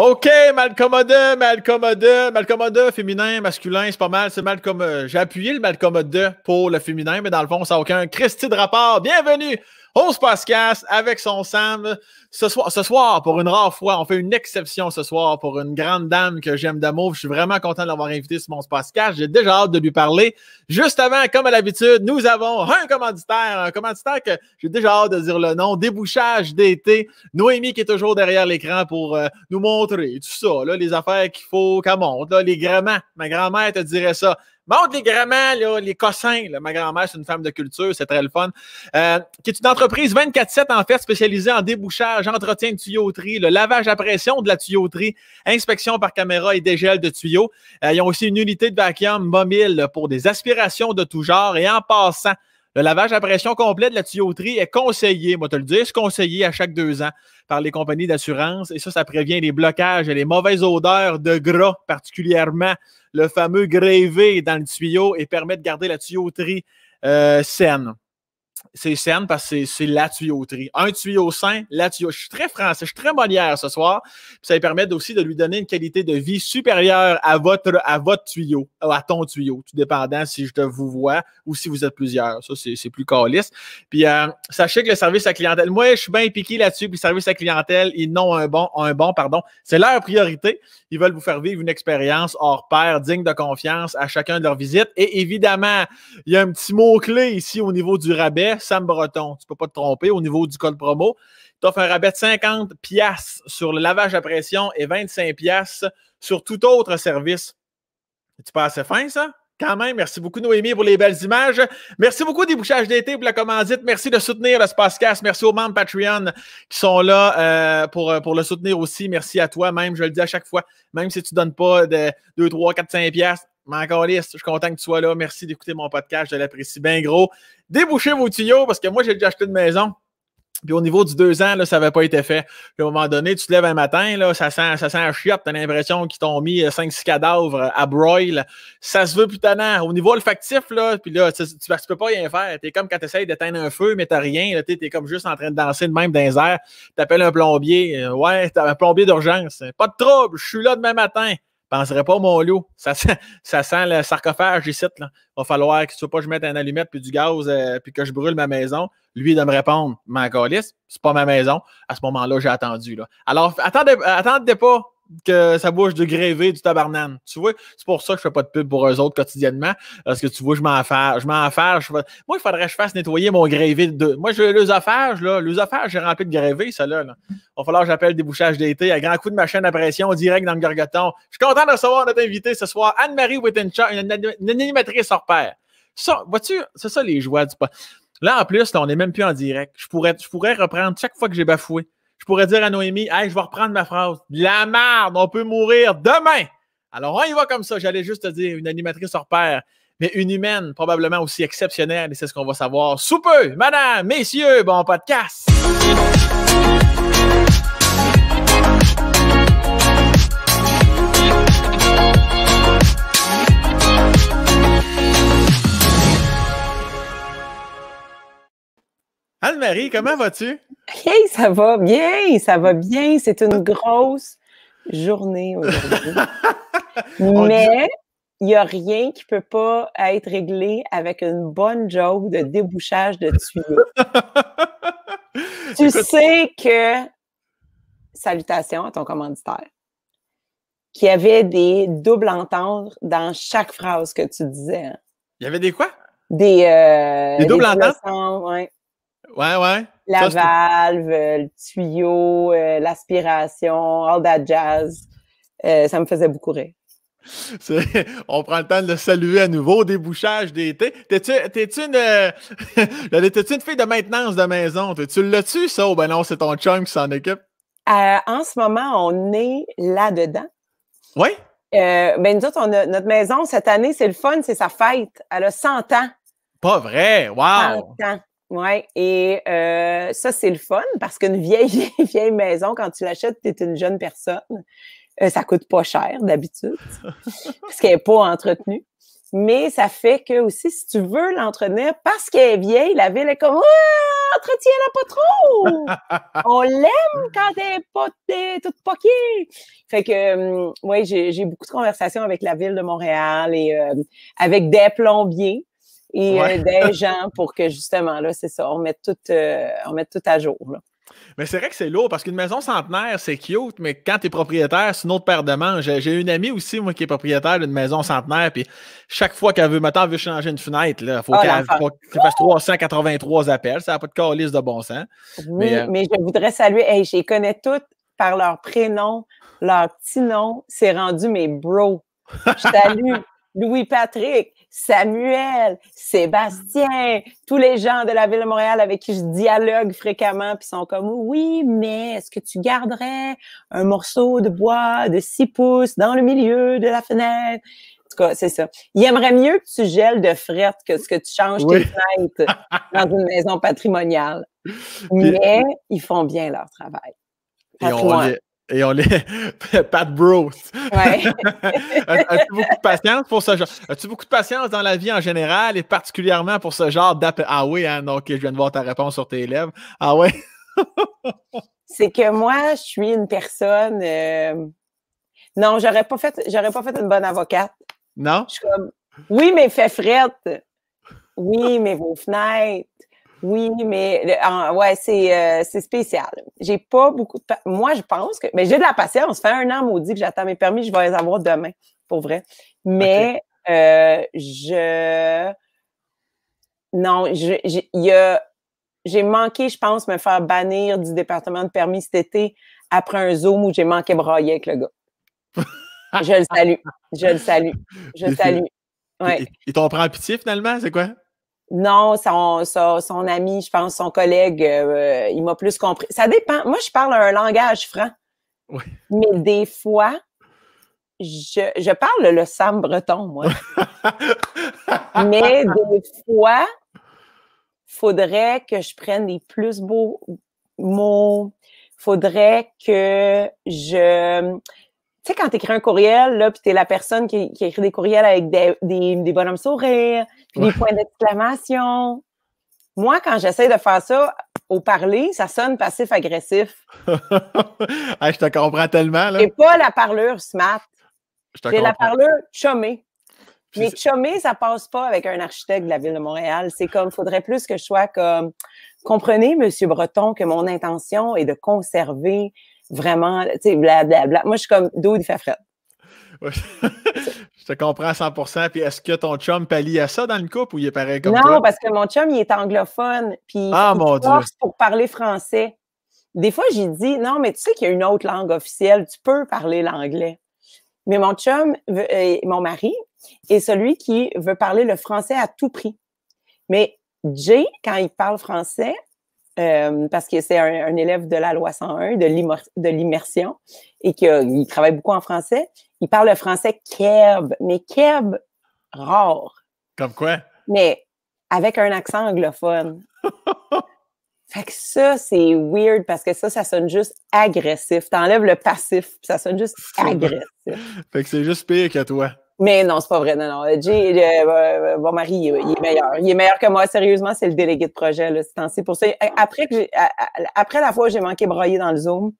OK, Malcomode, Malcomode, Malcomode, féminin, masculin, c'est pas mal, c'est Malcomode. Euh, j'ai appuyé le Malcomode pour le féminin, mais dans le fond, ça n'a aucun Christy de rapport. Bienvenue on se avec son Sam. Ce soir, ce soir, pour une rare fois, on fait une exception ce soir pour une grande dame que j'aime d'amour. Je suis vraiment content de l'avoir invité sur mon Space J'ai déjà hâte de lui parler. Juste avant, comme à l'habitude, nous avons un commanditaire, un commanditaire que j'ai déjà hâte de dire le nom, débouchage d'été. Noémie qui est toujours derrière l'écran pour euh, nous montrer tout ça, les affaires qu'il faut qu'elle monte, là, les mères Ma grand-mère te dirait ça. Montre les là, les cossins. Ma grand-mère, c'est une femme de culture, c'est très le fun. Euh, qui est une entreprise 24-7, en fait, spécialisée en débouchage, entretien de tuyauterie, le lavage à pression de la tuyauterie, inspection par caméra et dégel de tuyaux. Euh, ils ont aussi une unité de vacuum mobile pour des aspirations de tout genre. Et en passant, le lavage à pression complet de la tuyauterie est conseillé, moi te le dis, conseillé à chaque deux ans par les compagnies d'assurance. Et ça, ça prévient les blocages et les mauvaises odeurs de gras, particulièrement le fameux grévé dans le tuyau et permet de garder la tuyauterie euh, saine c'est saine parce que c'est la tuyauterie. Un tuyau sain, la tuyau. Je suis très français, je suis très hier ce soir. ça permet aussi de lui donner une qualité de vie supérieure à votre, à votre tuyau, à ton tuyau, tout dépendant si je te vous vois ou si vous êtes plusieurs. Ça, c'est plus caliste. Puis euh, sachez que le service à clientèle, moi, je suis bien piqué là-dessus, puis le service à clientèle, ils n'ont un bon, un bon, pardon. C'est leur priorité. Ils veulent vous faire vivre une expérience hors pair, digne de confiance à chacun de leurs visites. Et évidemment, il y a un petit mot-clé ici au niveau du rabais Sam Breton. Tu ne peux pas te tromper au niveau du code promo. Tu offres un rabais de 50 pièces sur le lavage à pression et 25 pièces sur tout autre service. Tu pas assez fin, ça? Quand même, merci beaucoup, Noémie, pour les belles images. Merci beaucoup, Débouchage d'été, pour la commandite. Merci de soutenir le Spacecast. Merci aux membres Patreon qui sont là euh, pour, euh, pour le soutenir aussi. Merci à toi, même, je le dis à chaque fois, même si tu ne donnes pas de 2, 3, 4, 5 encore je suis content que tu sois là. Merci d'écouter mon podcast, je l'apprécie bien gros. Débouchez vos tuyaux parce que moi, j'ai déjà acheté une maison. Puis au niveau du deux ans, là, ça n'avait pas été fait. Puis à un moment donné, tu te lèves un matin, là, ça sent, ça sent un as l'impression qu'ils t'ont mis 5-6 euh, cadavres à broil. Ça se veut putain. Au niveau olfactif, là, puis tu, ne peux pas rien faire. es comme quand tu essayes d'éteindre un feu, mais tu n'as rien. Tu es comme juste en train de danser le même dans les T'appelles un plombier. Euh, ouais, t'as un plombier d'urgence. Pas de trouble, je suis là demain matin penserais pas mon loup, Ça sent, ça sent le sarcophage ici. Là. Va falloir que tu veux pas je mette un allumette puis du gaz euh, puis que je brûle ma maison. Lui de me répondre, ma ce c'est pas ma maison. À ce moment-là, j'ai attendu. Là. Alors, attendez, attendez pas que ça bouge de grévé du tabarnan. Tu vois, c'est pour ça que je fais pas de pub pour eux autres quotidiennement. Parce que tu vois, je m'en affaire. Je m'en affaire. Moi, il faudrait que je fasse nettoyer mon grévé de. Moi, je les affaires, là. Les affaires, j'ai rempli de grévé, ça là. Il va falloir que j'appelle débouchage d'été à grand coup de ma chaîne à pression direct dans le gargoton. Je suis content de recevoir notre invité ce soir, Anne-Marie Wittencha, une, animatrice hors pair. Ça, vois-tu, c'est ça les joies du pas. Là, en plus, on n'est même plus en direct. Je pourrais, je pourrais reprendre chaque fois que j'ai bafoué je pourrais dire à Noémie, hey, je vais reprendre ma phrase. La merde, on peut mourir demain. Alors, on y va comme ça. J'allais juste te dire, une animatrice hors pair, mais une humaine probablement aussi exceptionnelle. Et c'est ce qu'on va savoir sous peu. Madame, messieurs, bon podcast. Anne-Marie, comment vas-tu? Hey, ça va bien, ça va bien. C'est une grosse journée aujourd'hui. Mais il n'y a rien qui ne peut pas être réglé avec une bonne joke de débouchage de tuyaux. tu sais que, salutations à ton commanditaire, qu'il y avait des doubles entendre dans chaque phrase que tu disais. Hein. Il y avait des quoi? Des, euh, des doubles ententes? Ouais. Ouais, ouais. La valve, euh, le tuyau, euh, l'aspiration, all that jazz. Euh, ça me faisait beaucoup rire. On prend le temps de le saluer à nouveau. Débouchage d'été. T'es-tu une, tes -tu une fille de maintenance de maison? Tu l'as-tu, ça? ou ben non, c'est ton chum qui s'en équipe? en ce moment, on est là-dedans. Oui? ben nous autres, notre maison, cette année, c'est le fun, c'est sa fête. Elle a 100 ans. Pas vrai! Wow! 100 ans. Oui, et euh, ça, c'est le fun parce qu'une vieille, vieille maison, quand tu l'achètes, tu es une jeune personne. Euh, ça coûte pas cher d'habitude, parce qu'elle n'est pas entretenue. Mais ça fait que aussi, si tu veux l'entretenir, parce qu'elle est vieille, la ville est comme ah, Entretiens-la pas trop! On l'aime quand elle est pas toute poquée! Fait que hum, j'ai beaucoup de conversations avec la Ville de Montréal et euh, avec des plombiers et euh, des gens pour que justement, là, c'est ça, on mette tout, euh, on tout à jour. Mais c'est vrai que c'est lourd parce qu'une maison centenaire, c'est cute, mais quand tu es propriétaire, c'est une autre paire de manches. J'ai une amie aussi, moi, qui est propriétaire d'une maison centenaire, puis chaque fois qu'elle veut, maintenant, veut changer une fenêtre, il ah, faut qu'elle fasse 383 appels. Ça n'a pas de calice de bon sens. Euh, mais, je voudrais saluer, hey, je les connais toutes par leur prénom, leur petit nom. C'est rendu mes bro Je salue Louis-Patrick, Samuel, Sébastien, tous les gens de la ville de Montréal avec qui je dialogue fréquemment, puis sont comme oui, mais est-ce que tu garderais un morceau de bois de six pouces dans le milieu de la fenêtre? En tout cas, c'est ça. Ils aimeraient mieux que tu gèles de fret que ce que tu changes tes fenêtres dans une maison patrimoniale. Mais ils font bien leur travail et on l'est. Pat Bros. Ouais. As-tu beaucoup de patience pour ce genre? As-tu beaucoup de patience dans la vie en général et particulièrement pour ce genre d'appel? Ah oui, donc hein, je viens de voir ta réponse sur tes lèvres. Ah ouais. C'est que moi, je suis une personne. Euh, non, j'aurais pas fait, j'aurais pas fait une bonne avocate. Non? Je suis comme, oui, mais fais frette. Oui, mais vos fenêtres. Oui, mais ouais, euh, c'est, spécial. J'ai pas beaucoup de Moi, je pense que. Mais j'ai de la patience. Ça fait un an maudit que j'attends mes permis, je vais les avoir demain, pour vrai. Mais euh, je. Non, j'ai manqué, je pense, me faire bannir du département de permis cet été après un Zoom où j'ai manqué brailler avec le gars. je le salue. Je le salue. Je le salue. Et, et t'en prends pitié finalement, c'est quoi? Non, son, son, ami, je pense, son collègue, euh, il m'a plus compris. Ça dépend. Moi, je parle un langage franc. Oui. Mais des fois, je, parle le sam breton, moi. mais des fois, faudrait que je prenne les plus beaux mots. Faudrait que je sais, quand tu écris un courriel, là, puis tu es la personne qui, écrit des courriels avec des, bonhommes sourires, puis des points d'exclamation. Moi, quand j'essaie de faire ça au parler, ça sonne passif-agressif. je te comprends tellement. Et pas la parlure smart. C'est la parlure chômée. Mais chômée, ça passe pas avec un architecte de la ville de Montréal. C'est comme, faudrait plus que je sois comme, comprenez, Monsieur Breton, que mon intention est de conserver vraiment, tu sais, blablabla. Moi, je suis comme d'eau il fait je te comprends à 100 Puis est-ce que ton chum pallie à ça dans le couple ou il est pareil comme non, Non, parce que mon chum, il est anglophone. Puis il ah, force pour parler français. Des fois, j'ai dit, non, mais tu sais qu'il y a une autre langue officielle, tu peux parler l'anglais. Mais mon chum, euh, mon mari, est celui qui veut parler le français à tout prix. Mais Jay, quand il parle français, euh, parce que c'est un, élève de la loi 101, de l'immersion, et qu'il travaille beaucoup en français. Il parle le français keb, mais keb rare. Comme quoi? Mais avec un accent anglophone. Fait que ça, c'est weird parce que ça, ça sonne juste agressif. T'enlèves le passif, ça sonne juste agressif. fait que c'est juste pire que toi. Mais non, c'est pas vrai. Non, non. Euh, Jay, euh, euh, mon mari, il, est meilleur. Il est meilleur que moi. Sérieusement, c'est le délégué de projet. c'est pour ça. Après, que après la fois où j'ai manqué broyer dans le Zoom,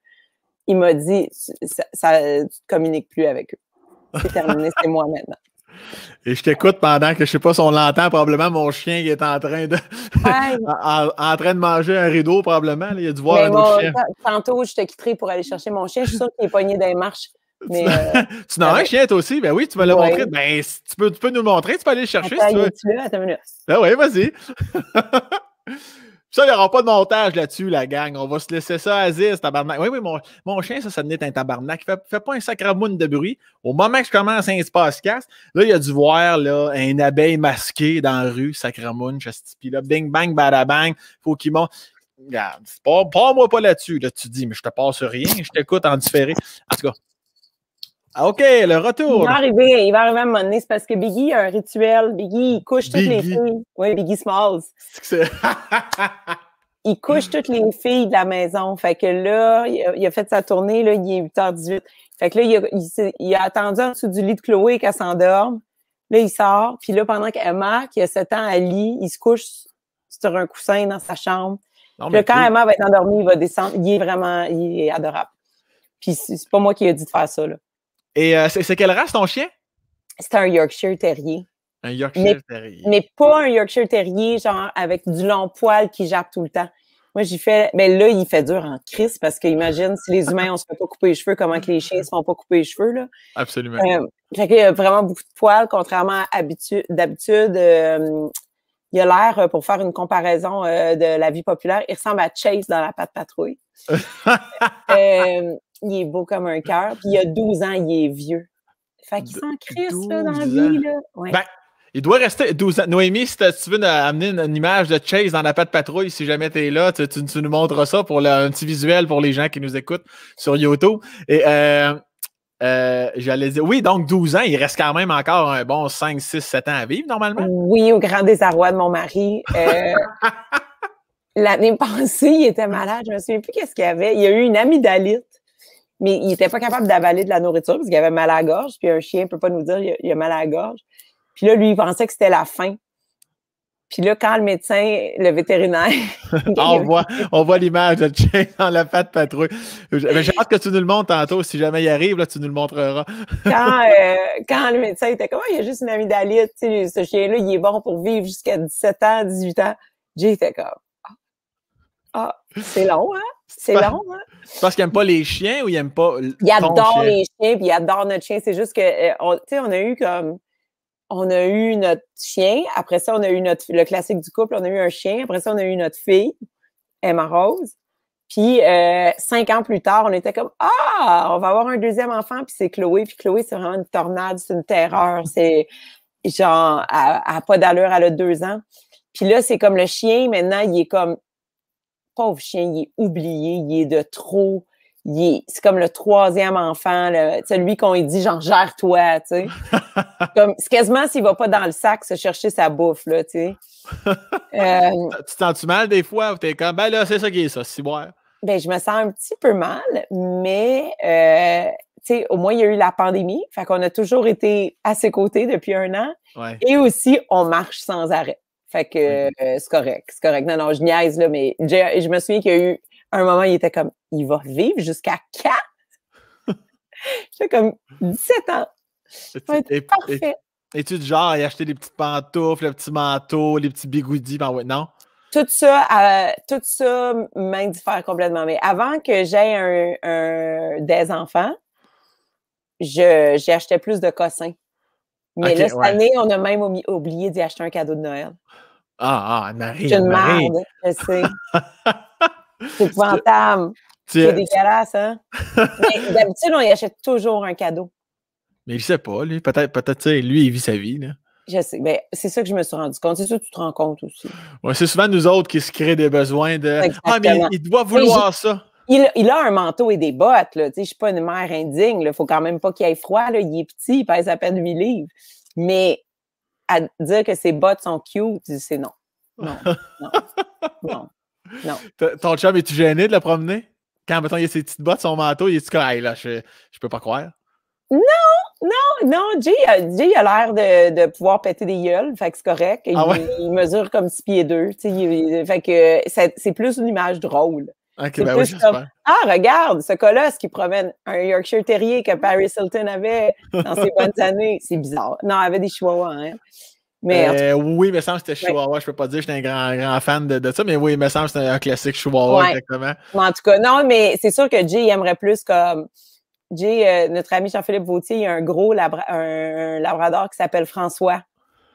il m'a dit ça, Tu ne communiques plus avec eux. C'est terminé, c'est moi maintenant. Et je t'écoute pendant que je sais pas si on l'entend, probablement mon chien qui est en train de en, train de manger un rideau, probablement. il a dû voir un autre chien. Tantôt, je te quitterai pour aller chercher mon chien. Je suis sûr qu'il est pogné dans les marches tu n'as un chien, toi aussi? Ben oui, tu vas le montrer. Ben, tu peux, tu peux nous le montrer, tu peux aller le chercher. Attends, tu attends Ben oui, vas-y. Ça, il n'y aura pas de montage là-dessus, la gang. On va se laisser ça à Aziz, tabarnak. Oui, oui, mon, mon chien, ça, ça venait un tabarnak. fais fait, pas un sacramoune de bruit. Au moment que je commence un espace casse, là, il a dû voir là, un abeille masquée dans la rue, sacramoune, puis là, bing, bang, badabang, faut qu'il monte. Regarde, parle-moi pas, pas là-dessus, là, tu dis, mais je te passe rien, je t'écoute en différé. En tout cas, ah, OK, le retour. Il va arriver, il va arriver à un moment donné. C'est parce que Biggie a un rituel. Biggie, il couche toutes les filles. Oui, Biggie Smalls. il couche toutes les filles de la maison. Fait que là, il a, fait sa tournée, là, il est 8h18. Fait que là, il a, attendu en dessous du lit de Chloé qu'elle s'endorme. Là, il sort. Puis là, pendant qu'Emma, qui a 7 ans, à lit, il se couche sur un coussin dans sa chambre. là, quand Emma va être endormie, il va descendre. Il est vraiment il est adorable. Puis c'est pas moi qui ai dit de faire ça, là. Et euh, c'est quelle race ton chien? C'est un Yorkshire Terrier. Un Yorkshire Terrier. Mais pas un Yorkshire Terrier, genre avec du long poil qui jappe tout le temps. Moi, j'y fais. Mais ben là, il fait dur en crise parce qu'imagine si les humains, on se fait pas couper les cheveux, comment que les chiens se font pas couper les cheveux, là. Absolument. Euh, fait a vraiment beaucoup de poils, contrairement à d'habitude. Euh, il a l'air, euh, pour faire une comparaison de la vie populaire, il ressemble à Chase dans la patte patrouille. euh, il est beau comme un mmh. cœur, puis il y a 12 ans, il est vieux. Fait qu'il s'en crisse, dans la vie, là. Ben, il doit rester 12 ans. Noémie, si tu veux amener une, image de Chase dans la patte patrouille, si jamais tu es là, tu, nous montres ça pour un petit visuel pour les gens qui nous écoutent sur YouTube. Et euh, euh, j'allais dire, oui, donc 12 ans, il reste quand même encore un bon 5, 6, 7 ans à vivre normalement. Oui, au grand désarroi de mon mari. Euh, l'année passée, il était malade, je ne me souviens plus qu'est-ce qu'il y avait. Il y a eu une amygdalite mais il n'était pas capable d'avaler de la nourriture parce qu'il avait mal à la gorge. Puis un chien ne peut pas nous dire il a, mal à la gorge. Puis là, lui, il pensait que c'était la fin. Puis là, quand le médecin, le vétérinaire. on, voit, on voit l'image de chien dans la patte patrouille. J'ai hâte que tu nous le montres tantôt. Si jamais il arrive, là, tu nous le montreras. quand, euh, quand le médecin était comme, ah, il y a juste une amygdalite, ce chien-là, il est bon pour vivre jusqu'à 17 ans, 18 ans. J'étais était comme, ah, oh, c'est long, hein? C'est long, hein? Parce qu'il n'aime pas les chiens ou il n'aime pas. Il adore les chiens, puis il adore notre chien. C'est juste que, euh, tu sais on a eu comme. On a eu notre chien, après ça, on a eu notre, le classique du couple, on a eu un chien, après ça, on a eu notre fille, Emma Rose. Puis euh, cinq ans plus tard, on était comme Ah, on va avoir un deuxième enfant, puis c'est Chloé. Puis Chloé, c'est vraiment une tornade, c'est une terreur. C'est genre, à, à pas d'allure, elle a deux ans. Puis là, c'est comme le chien, maintenant, il est comme pauvre chien, il est oublié, il est de trop. C'est comme le troisième enfant, celui qu'on dit, genre, gère-toi, tu c'est quasiment s'il va pas dans le sac se chercher sa bouffe, là, tu sais. sens euh, tu mal des fois? T'es comme, ben là, c'est ça qui est ça, c'est Ben, je me sens un petit peu mal, mais euh, sais, au moins, il y a eu la pandémie. Fait qu'on a toujours été à ses côtés depuis un an. Et aussi, on marche sans arrêt. Fait que euh, c'est correct, c'est correct. Non, non, je niaise, là, mais je me souviens qu'il y a eu un moment, il était comme, il va vivre jusqu'à 4? J'ai comme 17 ans. et, parfait. Es-tu du genre il achetait des petites pantoufles, le petit manteau, les petits bigoudis? Ben ouais, non? Tout ça, euh, tout ça m'indiffère complètement. Mais avant que j'aie un, des enfants, je, j'ai acheté plus de cossins. Mais là, cette année, on a même oublié d'y acheter un cadeau de Noël. Ah, ah, Marie. C'est une Marie. merde, je sais. C'est épouvantable. C'est dégueulasse, hein? Mais d'habitude, on y achète toujours un cadeau. Mais il sais pas, lui. Peut-être, peut-être, lui, il vit sa vie, là. Je sais. Mais ben, c'est ça que je me suis rendu compte. C'est ça que tu te rends compte aussi. Ouais, c'est souvent nous autres qui se créent des besoins de Ah, mais il doit vouloir ça il, a un manteau et des bottes. Là. Je ne suis pas une mère indigne. Il faut quand même pas qu'il aille froid. Là. Il est petit, il pèse à peine 8 livres. Mais à dire que ses bottes sont cute, c'est non. Non, non, non, non. Ton chum, es-tu gêné de le promener? Quand, mettons, il a ses petites bottes, son manteau, il est-tu comme, là, je, ne peux pas croire? Non, non, non, Jay, euh, Jay a l'air de, de, pouvoir péter des gueules, fait que c'est correct. Ah il, il, mesure comme 6 pieds 2, fait que c'est plus une image drôle. Ben ah, regarde, ce colosse qui promène un Yorkshire Terrier que Paris Hilton avait dans ses bonnes années. C'est bizarre. Non, il avait des chihuahuas. Oui, hein. Mais euh, oui, mais semble que c'était Chihuahua. Je Je peux pas dire que j'étais un grand, grand fan de, ça, mais oui, il me semble que c'était un classique Chihuahua, exactement. en tout cas, non, mais c'est sûr que Jay aimerait plus comme. Jay, euh, notre ami Jean-Philippe Vautier, il y a un gros un, labrador qui s'appelle François.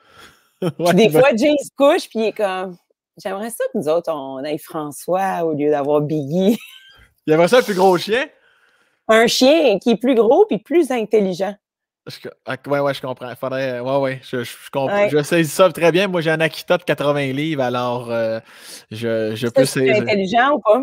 des ben fois, Jay se couche, puis il est comme. J'aimerais ça que nous autres, on aille François au lieu d'avoir Biggie. Il ça un plus gros chien? Un chien qui est plus gros puis plus intelligent. Oui, ah, oui, je comprends. Faudrait, ouais, ouais, je, je, comprends. Je saisis ça très bien. Moi, j'ai un Akita de 80 livres, alors euh, je, je peux saisir. C'est intelligent ou pas?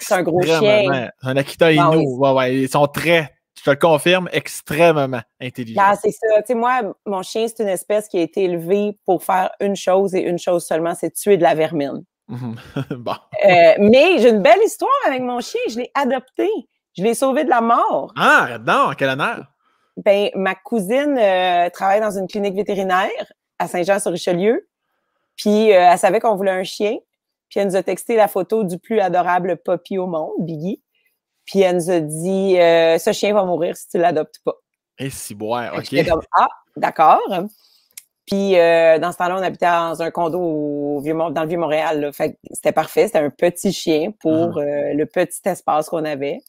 C'est un gros chien. Un Akita Inu. nous. ouais, ouais, ils sont très, je te le confirme, extrêmement intelligent. Ah, c'est ça. Tu sais, moi, mon chien, c'est une espèce qui a été élevée pour faire une chose et une chose seulement, c'est tuer de la vermine. Mhm. bon. Euh, mais j'ai une belle histoire avec mon chien. Je l'ai adopté. Je l'ai sauvé de la mort. Ah, non, quel honneur. Ben, ma cousine euh, travaille dans une clinique vétérinaire à Saint-Jean-sur-Richelieu. Puis euh, elle savait qu'on voulait un chien. Puis elle nous a texté la photo du plus adorable poppy au monde, Biggie. Puis elle nous a dit euh, Ce chien va mourir si tu l'adoptes pas. Et si boire, OK. J'étais comme Ah, d'accord. Puis euh, dans ce temps-là, on habitait dans un condo au vieux dans le Vieux-Montréal. Fait Fait c'était parfait. C'était un petit chien pour uh-huh. euh, le petit espace qu'on avait.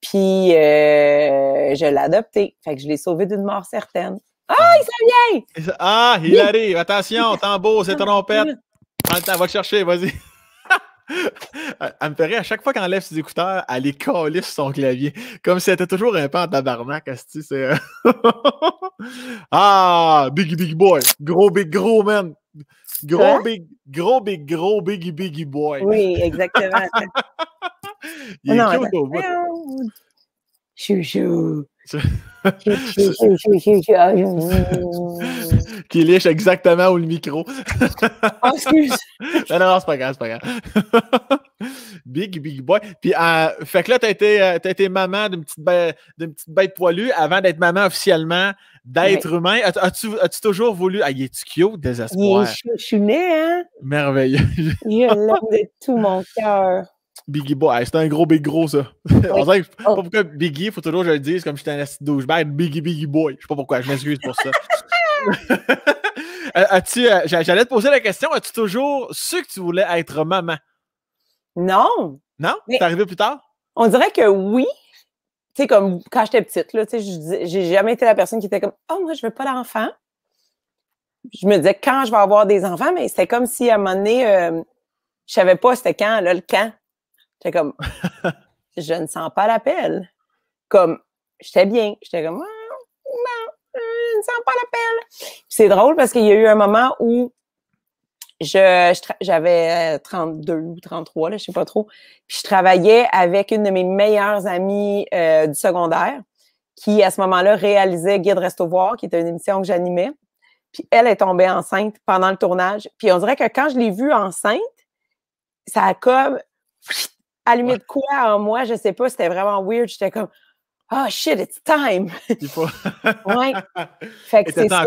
Puis je l'ai adopté. Fait que je l'ai sauvé d'une mort certaine. Ah, ah. il s'en vient! Ah, il arrive! Attention, tambour, c'est trompette. Va le chercher, vas-y elle me ferait à chaque fois qu'elle enlève ses écouteurs, elle les sur son clavier. Comme si elle était toujours un peu en C'est... ah, big Big Boy. Gros Big Gros Man. Gros hein? Big, gros Big Gros Biggie Biggie Boy. Oui, exactement. Il est non, Chouchou qui liche exactement où le micro. excuse. non, non, c'est pas grave, c'est pas grave. big, big boy. Puis, fait que là, t'as été, été, maman d'une petite, bête, petite bête poilue avant d'être maman officiellement, d'être humain. As-tu as toujours voulu. Ah, tu est désespoir. Je, je, suis né. hein? Merveilleux. il l'aime de tout mon cœur. Biggie Boy. c'était un gros Big Gros, ça. On sait pas oh. pourquoi Biggie, faut toujours que je le dise comme j'étais un assis douchebag. Biggie, Biggie Boy. Je sais pas pourquoi, je m'excuse pour ça. Euh, as-tu, euh, j'allais te poser la question, as-tu toujours su que tu voulais être maman? Non. Non? T'es arrivé plus tard? On dirait que oui. Tu sais, comme quand j'étais petite, là, tu sais, j'ai jamais été la personne qui était comme, oh, moi, je veux pas d'enfant. Je me disais quand je vais avoir des enfants, mais c'était comme si à un moment donné, euh, je savais pas c'était quand, là, le quand. J'étais comme, je ne sens pas l'appel. Comme, j'étais bien. J'étais comme, ah, non, je ne sens pas l'appel. C'est drôle parce qu'il y a eu un moment où je, j'avais 32 euh, ou 33, là, je sais pas trop. Puis je travaillais avec une de mes meilleures amies euh, du secondaire qui, à ce moment-là, réalisait Guide Resto Voir, qui était une émission que j'animais. Puis elle est tombée enceinte pendant le tournage. Puis on dirait que quand je l'ai vue enceinte, ça a comme allumé de quoi en moi, je sais pas, c'était vraiment weird. J'étais comme, oh shit, it's time. Oui, Fait que c'est ça.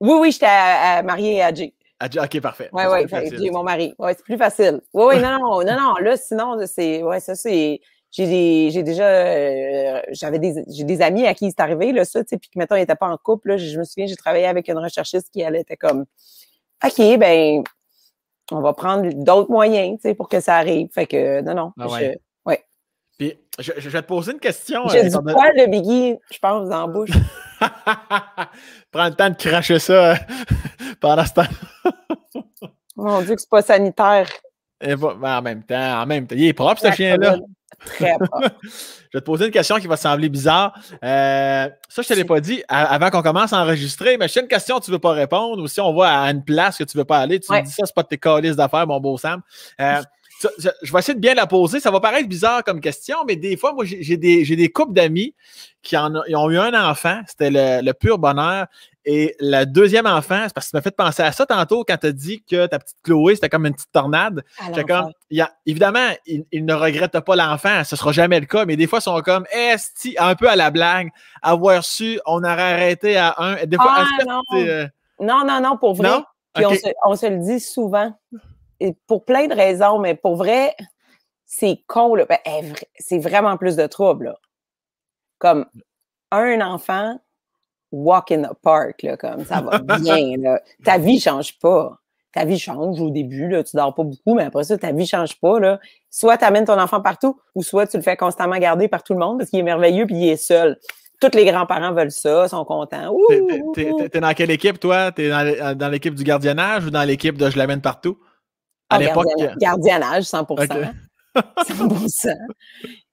Oui, oui, j'étais euh, euh, mariée à Jay. À ok, parfait. Oui, oui, Jay, mon mari. Oui, c'est plus facile. Oui, oui, non, non, non, non, là, sinon, c'est, Oui, ça, c'est, j'ai déjà, euh, j'avais des, j'ai des amis à qui c'est arrivé, là, ça, tu sais, puis que, mettons, ils n'étaient pas en couple, là, je me souviens, j'ai travaillé avec une recherchiste qui, elle était comme, OK, ben, on va prendre d'autres moyens pour que ça arrive. Fait que, non, non. Ah ouais. Je, Puis, je, je, vais te poser une question. J'ai euh, du poil de Biggie, je pense, dans la bouche. Prends le temps de cracher ça euh, pendant ce temps. Mon Dieu, que c'est pas sanitaire. Ben, en même temps, en même temps. Il est propre, ce chien-là. Très je vais te poser une question qui va sembler bizarre. Euh, ça, je ne te l'ai pas dit avant qu'on commence à enregistrer, mais si une question que tu ne veux pas répondre ou si on voit à une place que tu ne veux pas aller, tu me dis ça, c'est pas tes colis d'affaires, mon beau Sam. Euh, je vais essayer de bien la poser. Ça va paraître bizarre comme question, mais des fois, moi, j'ai des, des couples d'amis qui ont eu un enfant. C'était le, pur bonheur. Et la deuxième enfant, c'est parce que ça m'a fait penser à ça tantôt quand tu as dit que ta petite Chloé, c'était comme une petite tornade. il évidemment, ils il ne regrette pas l'enfant, ce ne sera jamais le cas, mais des fois, ils sont comme, eh, esti, un peu à la blague, avoir su, on aurait arrêté à un. Des fois, ah, non. Euh, non. non, non, pour vrai. Puis on, se, le dit souvent, pour plein de raisons, mais pour vrai, c'est con, ben, le c'est vraiment plus de troubles. Comme un enfant, walk in the park, comme ça va bien. Ta vie ne change pas. Ta vie change au début, Tu tu dors pas beaucoup, mais après ça, ta vie ne change pas. Là. Soit tu amènes ton enfant partout, ou soit tu le fais constamment garder par tout le monde parce qu'il est merveilleux puis il est seul. Tous les grands-parents veulent ça, sont contents. T'es dans quelle équipe, toi? T'es dans, dans l'équipe du gardiennage ou dans l'équipe de je l'amène partout? À ah, l'époque. Euh, gardiennage, 100 100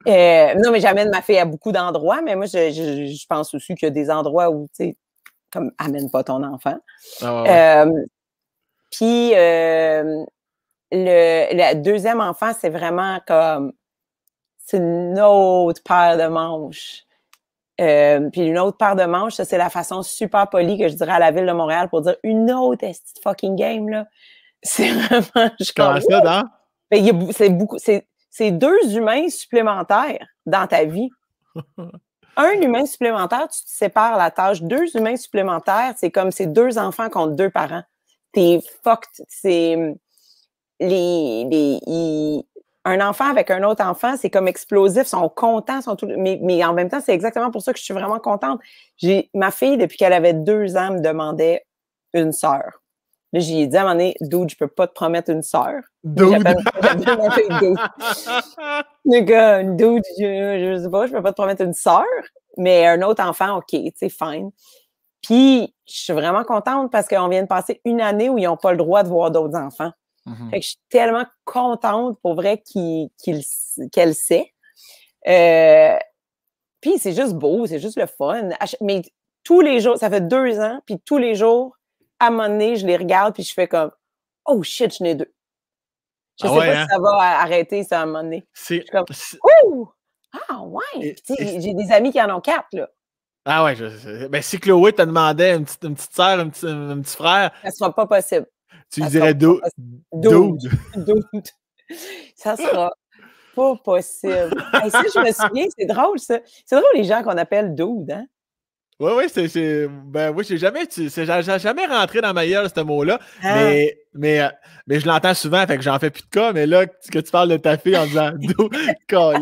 Euh, non, mais j'amène ma fille à beaucoup d'endroits, mais moi, je, je, pense aussi qu'il y a des endroits où, tu sais, comme amène pas ton enfant. Ah, euh, puis euh, le, deuxième enfant, c'est vraiment comme c'est une autre paire de manches. Euh, puis une autre paire de manches, ça c'est la façon super polie que je dirais à la ville de Montréal pour dire une autre fucking game là. C'est vraiment je Comment ça, non? Ben, c'est beaucoup, c'est c'est deux humains supplémentaires dans ta vie. Un humain supplémentaire, tu te sépares la tâche. Deux humains supplémentaires, c'est comme c'est deux enfants contre deux parents. T'es fucked. C'est hum, les, les un enfant avec un autre enfant, c'est comme explosif. Ils sont contents, sont tous. mais, mais en même temps, c'est exactement pour ça que je suis vraiment contente. ma fille depuis qu'elle avait deux ans me demandait une sœur. Là, j'ai dit à un moment donné, dude, je peux pas te promettre une sœur. Dude. dude. je, je sais pas, je peux pas te promettre une sœur, mais un autre enfant, OK, c'est fine. Puis, je suis vraiment contente parce qu'on vient de passer une année où ils n'ont pas le droit de voir d'autres enfants. Mm-hmm. je suis tellement contente pour vrai qu'elle sait. Euh, puis, c'est juste beau, c'est juste le fun. Mais tous les jours, ça fait deux ans, puis tous les jours, à un moment donné, je les regarde, puis je fais comme Oh shit, je n'ai deux. Je ne ah sais pas si hein? ça va arrêter ça à un moment donné. C'est. Comme, Oh! Ah ouais! J'ai des amis qui en ont quatre, là. Ah ouais, je, ben, si Chloé te demandait une petite, une petite soeur, un petit, un, petit frère. Ça ne sera pas possible. Tu lui dirais dude. Dude. Ça sera pas possible. hey, je me souviens, c'est drôle ça. C'est drôle les gens qu'on appelle dude, hein? Oui, oui, c'est. Ben oui, j'ai jamais, jamais rentré dans ma gueule ce mot-là. Ah. Mais, euh, mais, je l'entends souvent, fait que j'en fais plus de cas. Mais là, que tu parles de ta fille en disant Do,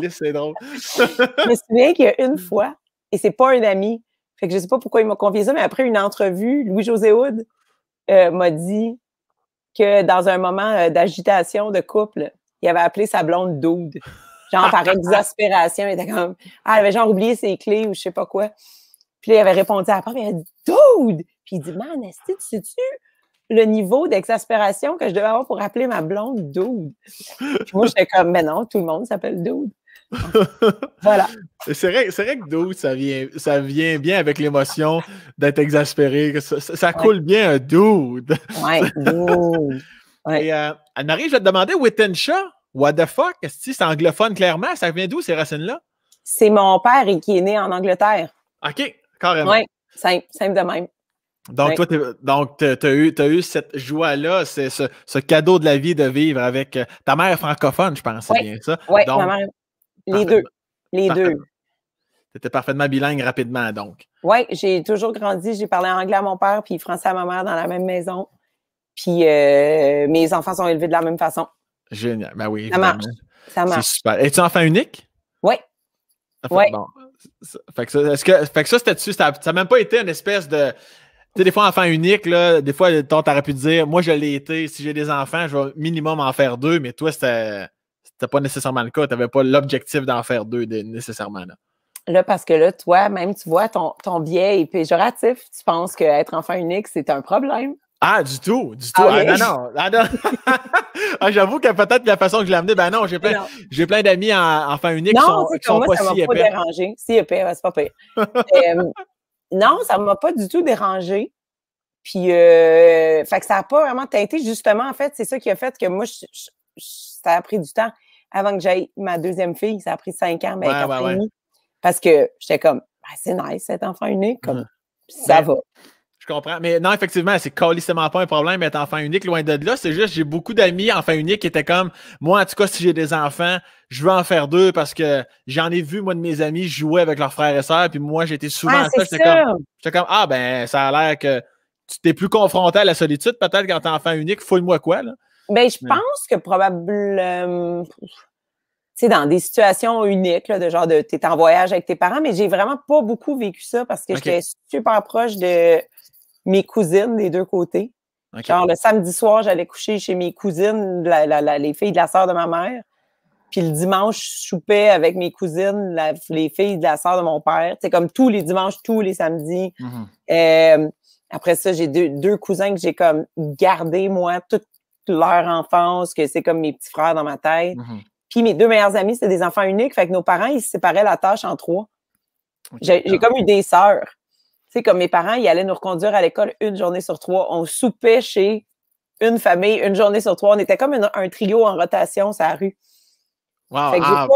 c'est drôle. je me souviens qu'il y a une fois, et c'est pas un ami. Fait que je sais pas pourquoi il m'a confié ça, mais après une entrevue, Louis-José Houd euh, m'a dit que dans un moment euh, d'agitation de couple, il avait appelé sa blonde Doud. Genre par exaspération, il était comme Ah, il avait genre oublié ses clés ou je sais pas quoi. Puis là, il avait répondu à la première, il a dit Dude! Puis il dit Man, que tu sais-tu le niveau d'exaspération que je devais avoir pour appeler ma blonde Dude? Puis moi, j'étais comme Mais ben non, tout le monde s'appelle Dude. voilà. C'est vrai, vrai, que Dude, ça vient, ça vient bien avec l'émotion d'être exaspéré. Ça, coule bien un Dude. Ouais, Dude. Et Euh, Anne-Marie, je vais te demander Wittenshaw, what the fuck? que c'est anglophone clairement, ça vient d'où ces racines-là? C'est mon père qui est né en Angleterre. OK. Oui, simple, simple de même. Donc, toi, tu as, eu, cette joie-là, ce, ce cadeau de la vie de vivre avec euh, ta mère francophone, je pense, c'est bien ça. Oui, ma mère, les deux. Les deux. Tu étais parfaitement bilingue rapidement, donc. Oui, j'ai toujours grandi. J'ai parlé anglais à mon père puis français à ma mère dans la même maison. Puis euh, mes enfants sont élevés de la même façon. Génial. Ben oui, ça marche. Ça marche. C'est super. Es-tu enfant unique? Oui. oui. ouais. bon, fait que ça, c'était dessus. Ça n'a même pas été une espèce de. Tu sais, des fois, enfant unique, là, des fois, t'aurais pu dire Moi, je l'ai été. Si j'ai des enfants, je vais minimum en faire deux. Mais toi, c'était pas nécessairement le cas. Tu n'avais pas l'objectif d'en faire deux nécessairement. Là. parce que là, toi, même, tu vois, ton, ton biais est péjoratif. Tu penses qu'être enfant unique, c'est un problème. Ah, du tout, du tout. Ah, ah non, ah, ah, J'avoue que peut-être la façon que je l'ai amené, ben non, j'ai plein, plein d'amis en, en fin unique non, qui sont, sont moi, ça ne m'a Pas dérangé. Si épais, c'est pas pire. Euh, non, ça m'a pas du tout dérangé. Puis, euh, fait que ça n'a pas vraiment teinté. Justement, en fait, c'est ça qui a fait que moi, ça a pris du temps avant que j'aille ma deuxième fille. Ça a pris cinq ans, mais ben, Parce que j'étais comme, ben, c'est nice, cet enfant unique. Comme, Ça ben, va. Mais non, effectivement, c'est calissement pas un problème d'être enfant unique, loin de là. C'est juste, j'ai beaucoup d'amis enfants uniques qui étaient comme, moi, en tout cas, si j'ai des enfants, je veux en faire deux parce que j'en ai vu, moi, de mes amis jouer avec leurs frères et sœurs. Puis moi, j'étais souvent ah, ça. J'étais comme, ah, ben, ça a l'air que tu t'es plus confronté à la solitude, peut-être, quand t'es enfant unique. Fouille-moi quoi, là. Ben, je pense que probablement. C'est dans des situations uniques, de genre de t'es en voyage avec tes parents, mais j'ai vraiment pas beaucoup vécu ça parce que j'étais super proche de mes cousines des deux côtés. le samedi soir, j'allais coucher chez mes cousines, les filles de la sœur de ma mère. Puis le dimanche, je soupais avec mes cousines, les filles de la sœur de mon père. C'est comme tous les dimanches, tous les samedis. Mm-hmm. Euh, après ça, j'ai deux, cousins que j'ai comme gardés, moi, toute leur enfance, que c'est comme mes petits frères dans ma tête. Mm-hmm. Puis mes deux meilleurs amis, c'était des enfants uniques. Fait que nos parents, ils se séparaient la tâche en trois. J'ai ah. comme eu des sœurs sais, comme mes parents, ils allaient nous reconduire à l'école une journée sur trois. On soupait chez une famille une journée sur trois. On était comme un trio en rotation sur la rue. Wow, fait ah.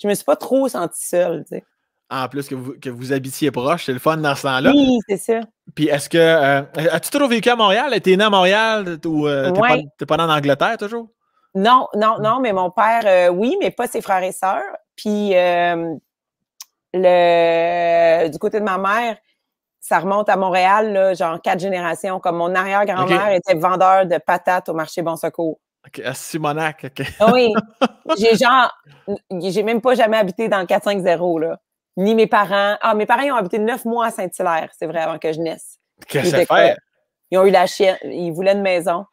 je me suis pas trop sentie seule, tu sais. En plus que vous, que vous habitiez proche, c'est le fun dans ce temps-là. Oui, c'est ça. Puis est-ce que. Euh, as-tu toujours vécu à Montréal? T'es né à Montréal ou euh, t'es pas, pas, en Angleterre toujours? Non, non, non, mais mon père, euh, oui, mais pas ses frères et sœurs. Puis le, du côté de ma mère, ça remonte à Montréal, genre quatre générations. Comme mon arrière-grand-mère était vendeur de patates au marché Bon Secours. à Simonac, OK. Ah oui. J'ai genre, j'ai même pas jamais habité dans le 450, là. Ni mes parents. Ah, mes parents, ont habité neuf mois à Saint-Hilaire, c'est vrai, avant que je naisse. Qu'est-ce que fait? Ils ont eu la chienne, ils voulaient une maison.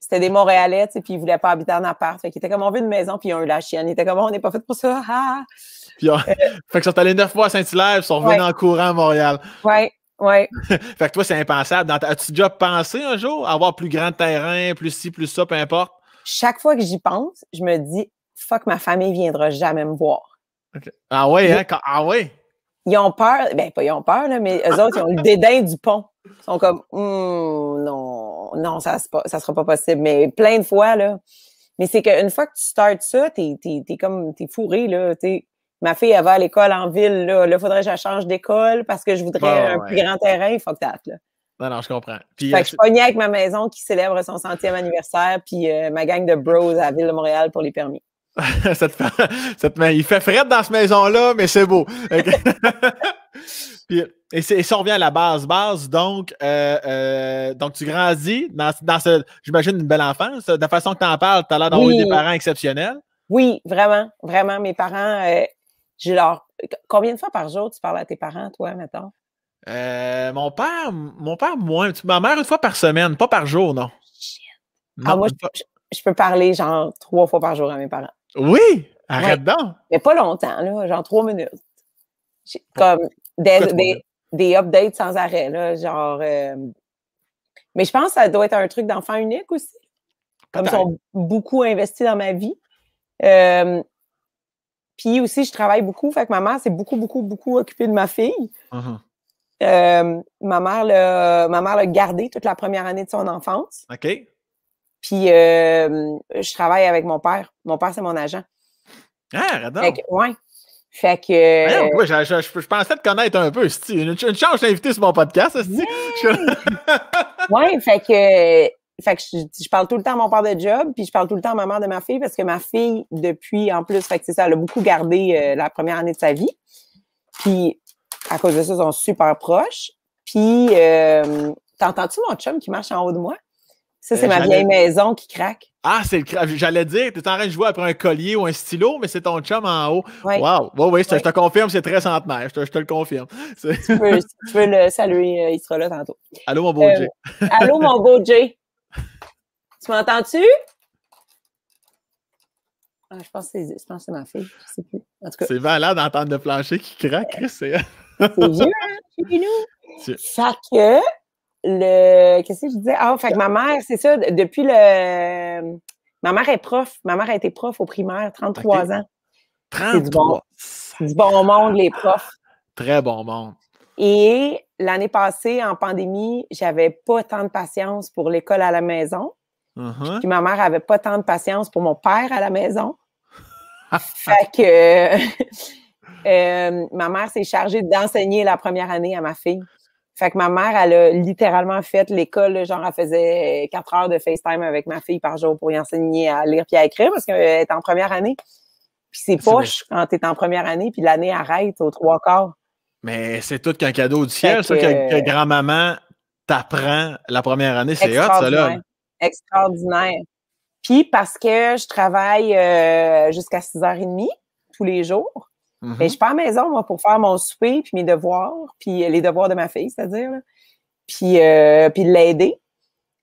C'était des Montréalais, tu puis ils voulaient pas habiter en appart. Fait qu'ils étaient comme, on veut une maison, puis ils ont eu la chienne. Ils étaient comme, on n'est pas fait pour ça. Ah, ah. Puis, euh, euh, fait que sont allés neuf fois à Saint-Hilaire, ils sont revenus en courant à Montréal. Oui, oui. fait que toi, c'est impensable. As-tu déjà pensé un jour avoir plus grand terrain, plus ci, plus ça, peu importe? Chaque fois que j'y pense, je me dis, fuck, ma famille viendra jamais me voir. Ah ouais, hein? Ah ouais? Ils ont peur, ben pas ils ont peur, mais eux autres, ils ont le dédain du pont. Ils sont comme, hmm, non, non, ça ne sera pas possible. Mais plein de fois, là, mais c'est qu'une fois que tu startes ça, t'es, es, comme, t'es fourré, là, t'sais ma fille, elle va à l'école en ville, là, il faudrait que je change d'école parce que je voudrais bah un plus grand terrain, Il faut que t'attes, là. Non, non, je comprends. fait euh, que je suis avec ma maison qui célèbre son centième anniversaire, puis euh, ma gang de bros à la Ville de Montréal pour les permis. il fait fret dans cette maison-là, mais c'est beau. et, ça revient à la base, base, donc, euh, donc tu grandis dans, dans ce, j'imagine, une belle enfance. De la façon que tu en parles, tu as l'air d'avoir des parents exceptionnels. Oui, vraiment, vraiment. Mes parents, Combien de fois par jour tu parles à tes parents, toi, maintenant? Euh, mon père, mon père, moins. Ma mère, une fois par semaine, pas par jour, non. ah, moi, je, peux parler genre trois fois par jour à mes parents. Oui! Arrête donc! Mais pas longtemps, genre trois minutes. Comme des, des, updates sans arrêt, là, genre. Euh, mais je pense que ça doit être un truc d'enfant unique aussi. Comme ils ont beaucoup investi dans ma vie. Euh, puis aussi, je travaille beaucoup. Fait que ma mère s'est beaucoup, beaucoup, beaucoup occupée de ma fille. Mm-hmm. Euh, ma mère l'a, ma gardée toute la première année de son enfance. OK. Puis euh, je travaille avec mon père. Mon père, c'est mon agent. Ah, radon. Fait que, ouais. Fait que. ouais, euh, je, pensais te connaître un peu, Une, une chance d'inviter sur mon podcast, Oui, ouais, fait que fait je, parle tout le temps à mon père de job, puis je parle tout le temps à ma mère de ma fille, parce que ma fille, depuis, en plus, ça, elle a beaucoup gardé euh, la première année de sa vie. Puis, à cause de ça, ils sont super proches. Puis, euh, t'entends-tu mon chum qui marche en haut de moi? Ça, c'est euh, ma vieille maison qui craque. Ah, c'est le J'allais dire, tu en train de jouer après un collier ou un stylo, mais c'est ton chum en haut. Wow. oui, je te, oui. je te confirme, c'est très centenaire. Je te, le confirme. Tu peux, tu le saluer, il sera là tantôt. Allô, mon beau Jay. Allô, mon beau Jay. Tu m'entends-tu? Ah, je pense que c'est ma fille. Je sais plus. En tout cas. C'est valable d'entendre le plancher qui craque, euh, C'est vieux, hein? Chez nous. Fait que le. Qu'est-ce que je disais? Ah, fait que ma mère, c'est ça, depuis le. Ma mère est prof. Ma mère a été prof au primaire, 33 ans. 33. Du bon, du bon monde, les profs. Très bon monde. Et l'année passée, en pandémie, j'avais pas tant de patience pour l'école à la maison. Uh-huh. Puis ma mère avait pas tant de patience pour mon père à la maison. fait que euh, ma mère s'est chargée d'enseigner la première année à ma fille. Fait que ma mère, elle a littéralement fait l'école, genre, elle faisait quatre heures de FaceTime avec ma fille par jour pour y enseigner à lire puis à écrire parce qu'elle est en première année. Puis c'est ah, poche quand es en première année, puis l'année arrête aux trois quarts. Mais c'est tout qu'un cadeau du ciel, ça, que, grand-maman t'apprend la première année, c'est hot, ça, là. Extraordinaire. Puis parce que je travaille euh, jusqu'à 6h30 tous les jours, mm-hmm. ben, je pars à la maison pour faire mon souper, puis mes devoirs, puis les devoirs de ma fille, c'est-à-dire, puis, euh, puis l'aider.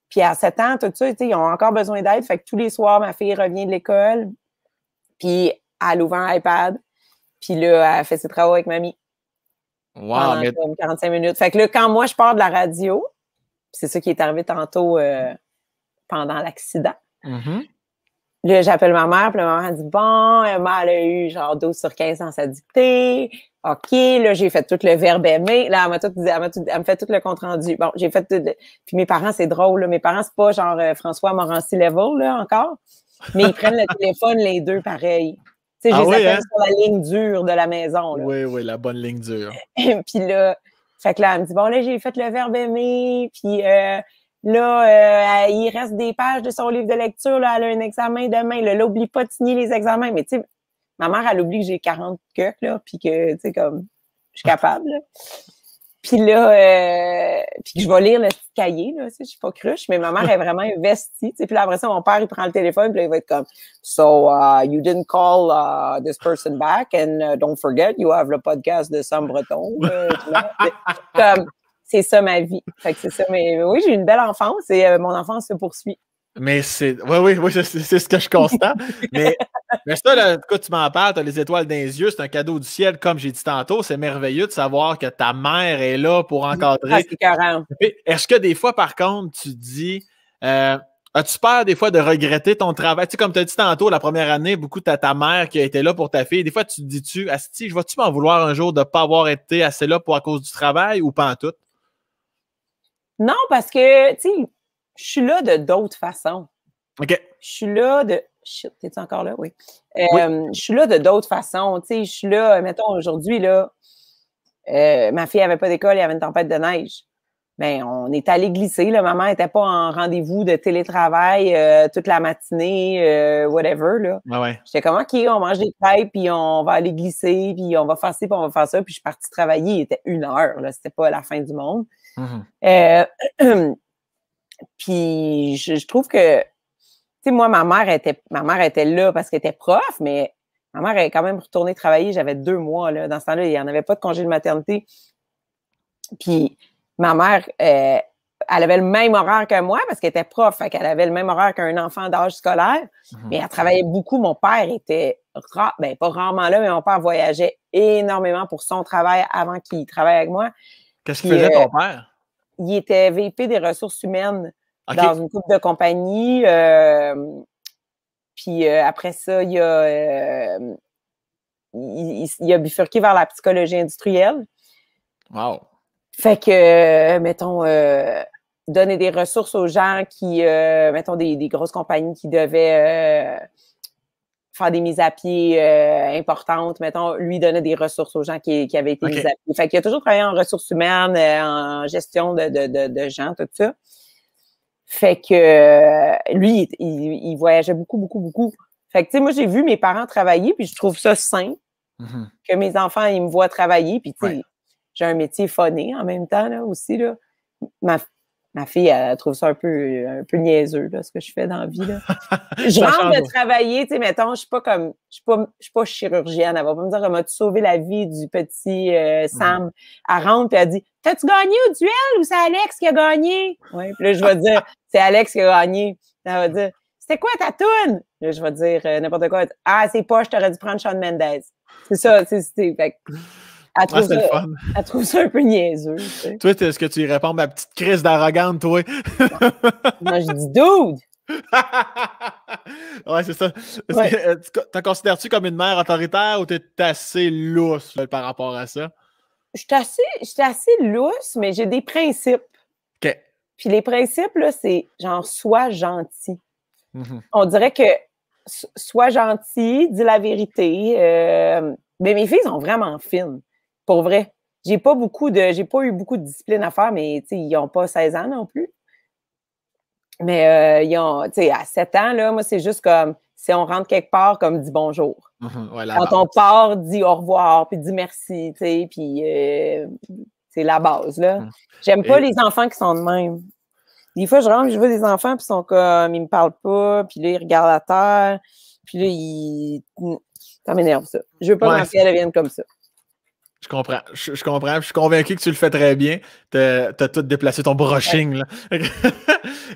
Puis à 7 ans, tout ça, ils ont encore besoin d'aide. Fait que tous les soirs, ma fille revient de l'école, puis elle ouvre un iPad, puis là, elle fait ses travaux avec mamie. Wow, 45 minutes. Fait que là, quand moi, je pars de la radio, c'est ça qui est arrivé tantôt... Euh, pendant l'accident. Mm-hmm. Là, j'appelle ma mère, puis ma mère dit Bon, Emma, elle a eu genre 12 sur 15 dans sa dictée. OK, là, j'ai fait tout le verbe aimer. Là, elle m'a tout, tout, elle me fait tout le compte-rendu. Bon, j'ai fait tout. Puis mes parents, c'est drôle, Mes parents, c'est pas genre euh, François Morancy level, là, encore. Mais ils prennent le téléphone, les deux, pareil. Tu sais, j'ai je les sur la ligne dure de la maison. Là. Oui, oui, la bonne ligne dure. puis là, fait que là, elle me dit, bon, là, j'ai fait le verbe aimer, puis euh, Là, euh, il reste des pages de son livre de lecture. Là, elle a un examen demain. Là, n'oublie pas de signer les examens. Mais tu sais, ma mère, elle oublie que j'ai 40 queues, là, puis que, tu sais, comme, je suis capable. Puis là, euh, puis que je vais lire le petit cahier, là, je suis pas cruche, mais ma mère est vraiment investie. Puis là, après ça, mon père, il prend le téléphone, puis là, il va être comme « So, uh, you didn't call uh, this person back, and uh, don't forget, you have le podcast de Sam Breton c'est ça ma vie. Fait c'est ça. Mais oui, j'ai une belle enfance et euh, mon enfance se poursuit. Mais c'est. Oui, oui, oui, c'est ce que je constate. mais, ça, là, quand tu m'en parles, tu as les étoiles dans les yeux, c'est un cadeau du ciel, comme j'ai dit tantôt. C'est merveilleux de savoir que ta mère est là pour encadrer. Ah, est-ce que des fois, par contre, tu dis. Euh, as-tu peur des fois de regretter ton travail? Tu comme tu as dit tantôt, la première année, beaucoup t'as ta mère qui a été là pour ta fille. Des fois, tu te dis-tu, si je tu m'en vouloir un jour de ne pas avoir été assez là pour à cause du travail ou pas en tout? Non, parce que, tu sais, je suis là de d'autres façons. OK. Je suis là de. Shit, t'es-tu encore là? Oui. Euh, je suis là de d'autres façons. Tu sais, je suis là, mettons, aujourd'hui, là, euh, ma fille n'avait pas d'école, il y avait une tempête de neige. Bien, on est allé glisser. Là. Maman n'était pas en rendez-vous de télétravail euh, toute la matinée, whatever. Là. Ah ouais. J'étais comme, OK, on mange des crêpes, puis on va aller glisser, puis on va faire ça, puis on va faire ça. Puis je suis partie travailler. Il était une heure. Là. C'était pas la fin du monde. Mm-hmm. Euh, puis je, trouve que, tu sais, moi, ma mère, était, ma mère était là parce qu'elle était prof, mais ma mère est quand même retournée travailler. J'avais deux mois, Dans ce temps-là, il n'y en avait pas de congé de maternité. Puis ma mère, euh, elle avait le même horaire que moi parce qu'elle était prof, fait qu'elle avait le même horaire qu'un enfant d'âge scolaire, mm-hmm. mais elle travaillait beaucoup. Mon père était, ben, pas rarement là, mais mon père voyageait énormément pour son travail avant qu'il travaille avec moi. Qu'est-ce que faisait ton euh, père? il était VP des ressources humaines dans une coupe de compagnies. Euh, puis euh, après ça, euh, il a, bifurqué vers la psychologie industrielle. Wow. Fait que, mettons, donner des ressources aux gens qui, mettons, des, grosses compagnies qui devaient faire des mises à pied euh, importantes, mettons, lui donner des ressources aux gens qui, avaient été mises à pied. Fait qu'il a toujours travaillé en ressources humaines, euh, en gestion de, gens, tout ça. Fait que euh, lui, il, voyageait beaucoup, beaucoup, beaucoup. Fait que, tu sais, moi, j'ai vu mes parents travailler, puis je trouve ça sain mm-hmm. que mes enfants, ils me voient travailler. Puis, tu j'ai un métier phoné en même temps, là, aussi, là. Ma, ma fille, elle trouve ça un peu, un peu niaiseux, ce que je fais dans la vie. Là. je rentre de travailler, tu sais, mettons, je suis pas comme, je suis pas, pas chirurgienne. Elle va pas me dire, comment tu sauvé la vie du petit euh, Sam. Mm. Elle rentre et elle dit, t'as-tu gagné au duel ou c'est Alex qui a gagné? Oui, puis là, je vais dire, c'est Alex qui a gagné. Elle va dire, c'était quoi ta toune? Là, je vais dire euh, n'importe quoi. Ah, c'est pas, je t'aurais dû prendre Sean Mendez. C'est ça, c'est, elle trouve, ça, un peu niaiseux. Tu sais. est-ce que tu y réponds ma petite crise d'arrogante, toi? Moi, je dis dude! ouais, c'est ça. Euh, tu T'en considères-tu comme une mère autoritaire ou t'es assez lousse par rapport à ça? Je suis assez, assez lousse, mais j'ai des principes. OK. Puis les principes, là, c'est genre, sois gentil. Mm-hmm. On dirait que sois gentil, dis la vérité. Euh, mais mes filles sont vraiment fines. Pour vrai. J'ai pas beaucoup de. J'ai pas eu beaucoup de discipline à faire, mais ils n'ont pas 16 ans non plus. Mais euh, ils ont, à 7 ans, là, moi, c'est juste comme si on rentre quelque part, comme dit bonjour. Mm-hmm, Quand on part, dit au revoir, puis dit merci, tu puis euh, c'est la base, là. Mm. J'aime pas les enfants qui sont de même. Des fois, je rentre, je vois des enfants, puis ils sont comme, ils me parlent pas, puis là, ils regardent la terre, puis là, Ça m'énerve, ça. Je veux pas que comme ça. Je comprends. Je, comprends. Je suis convaincu que tu le fais très bien. Tu as, tout déplacé ton brushing. Là.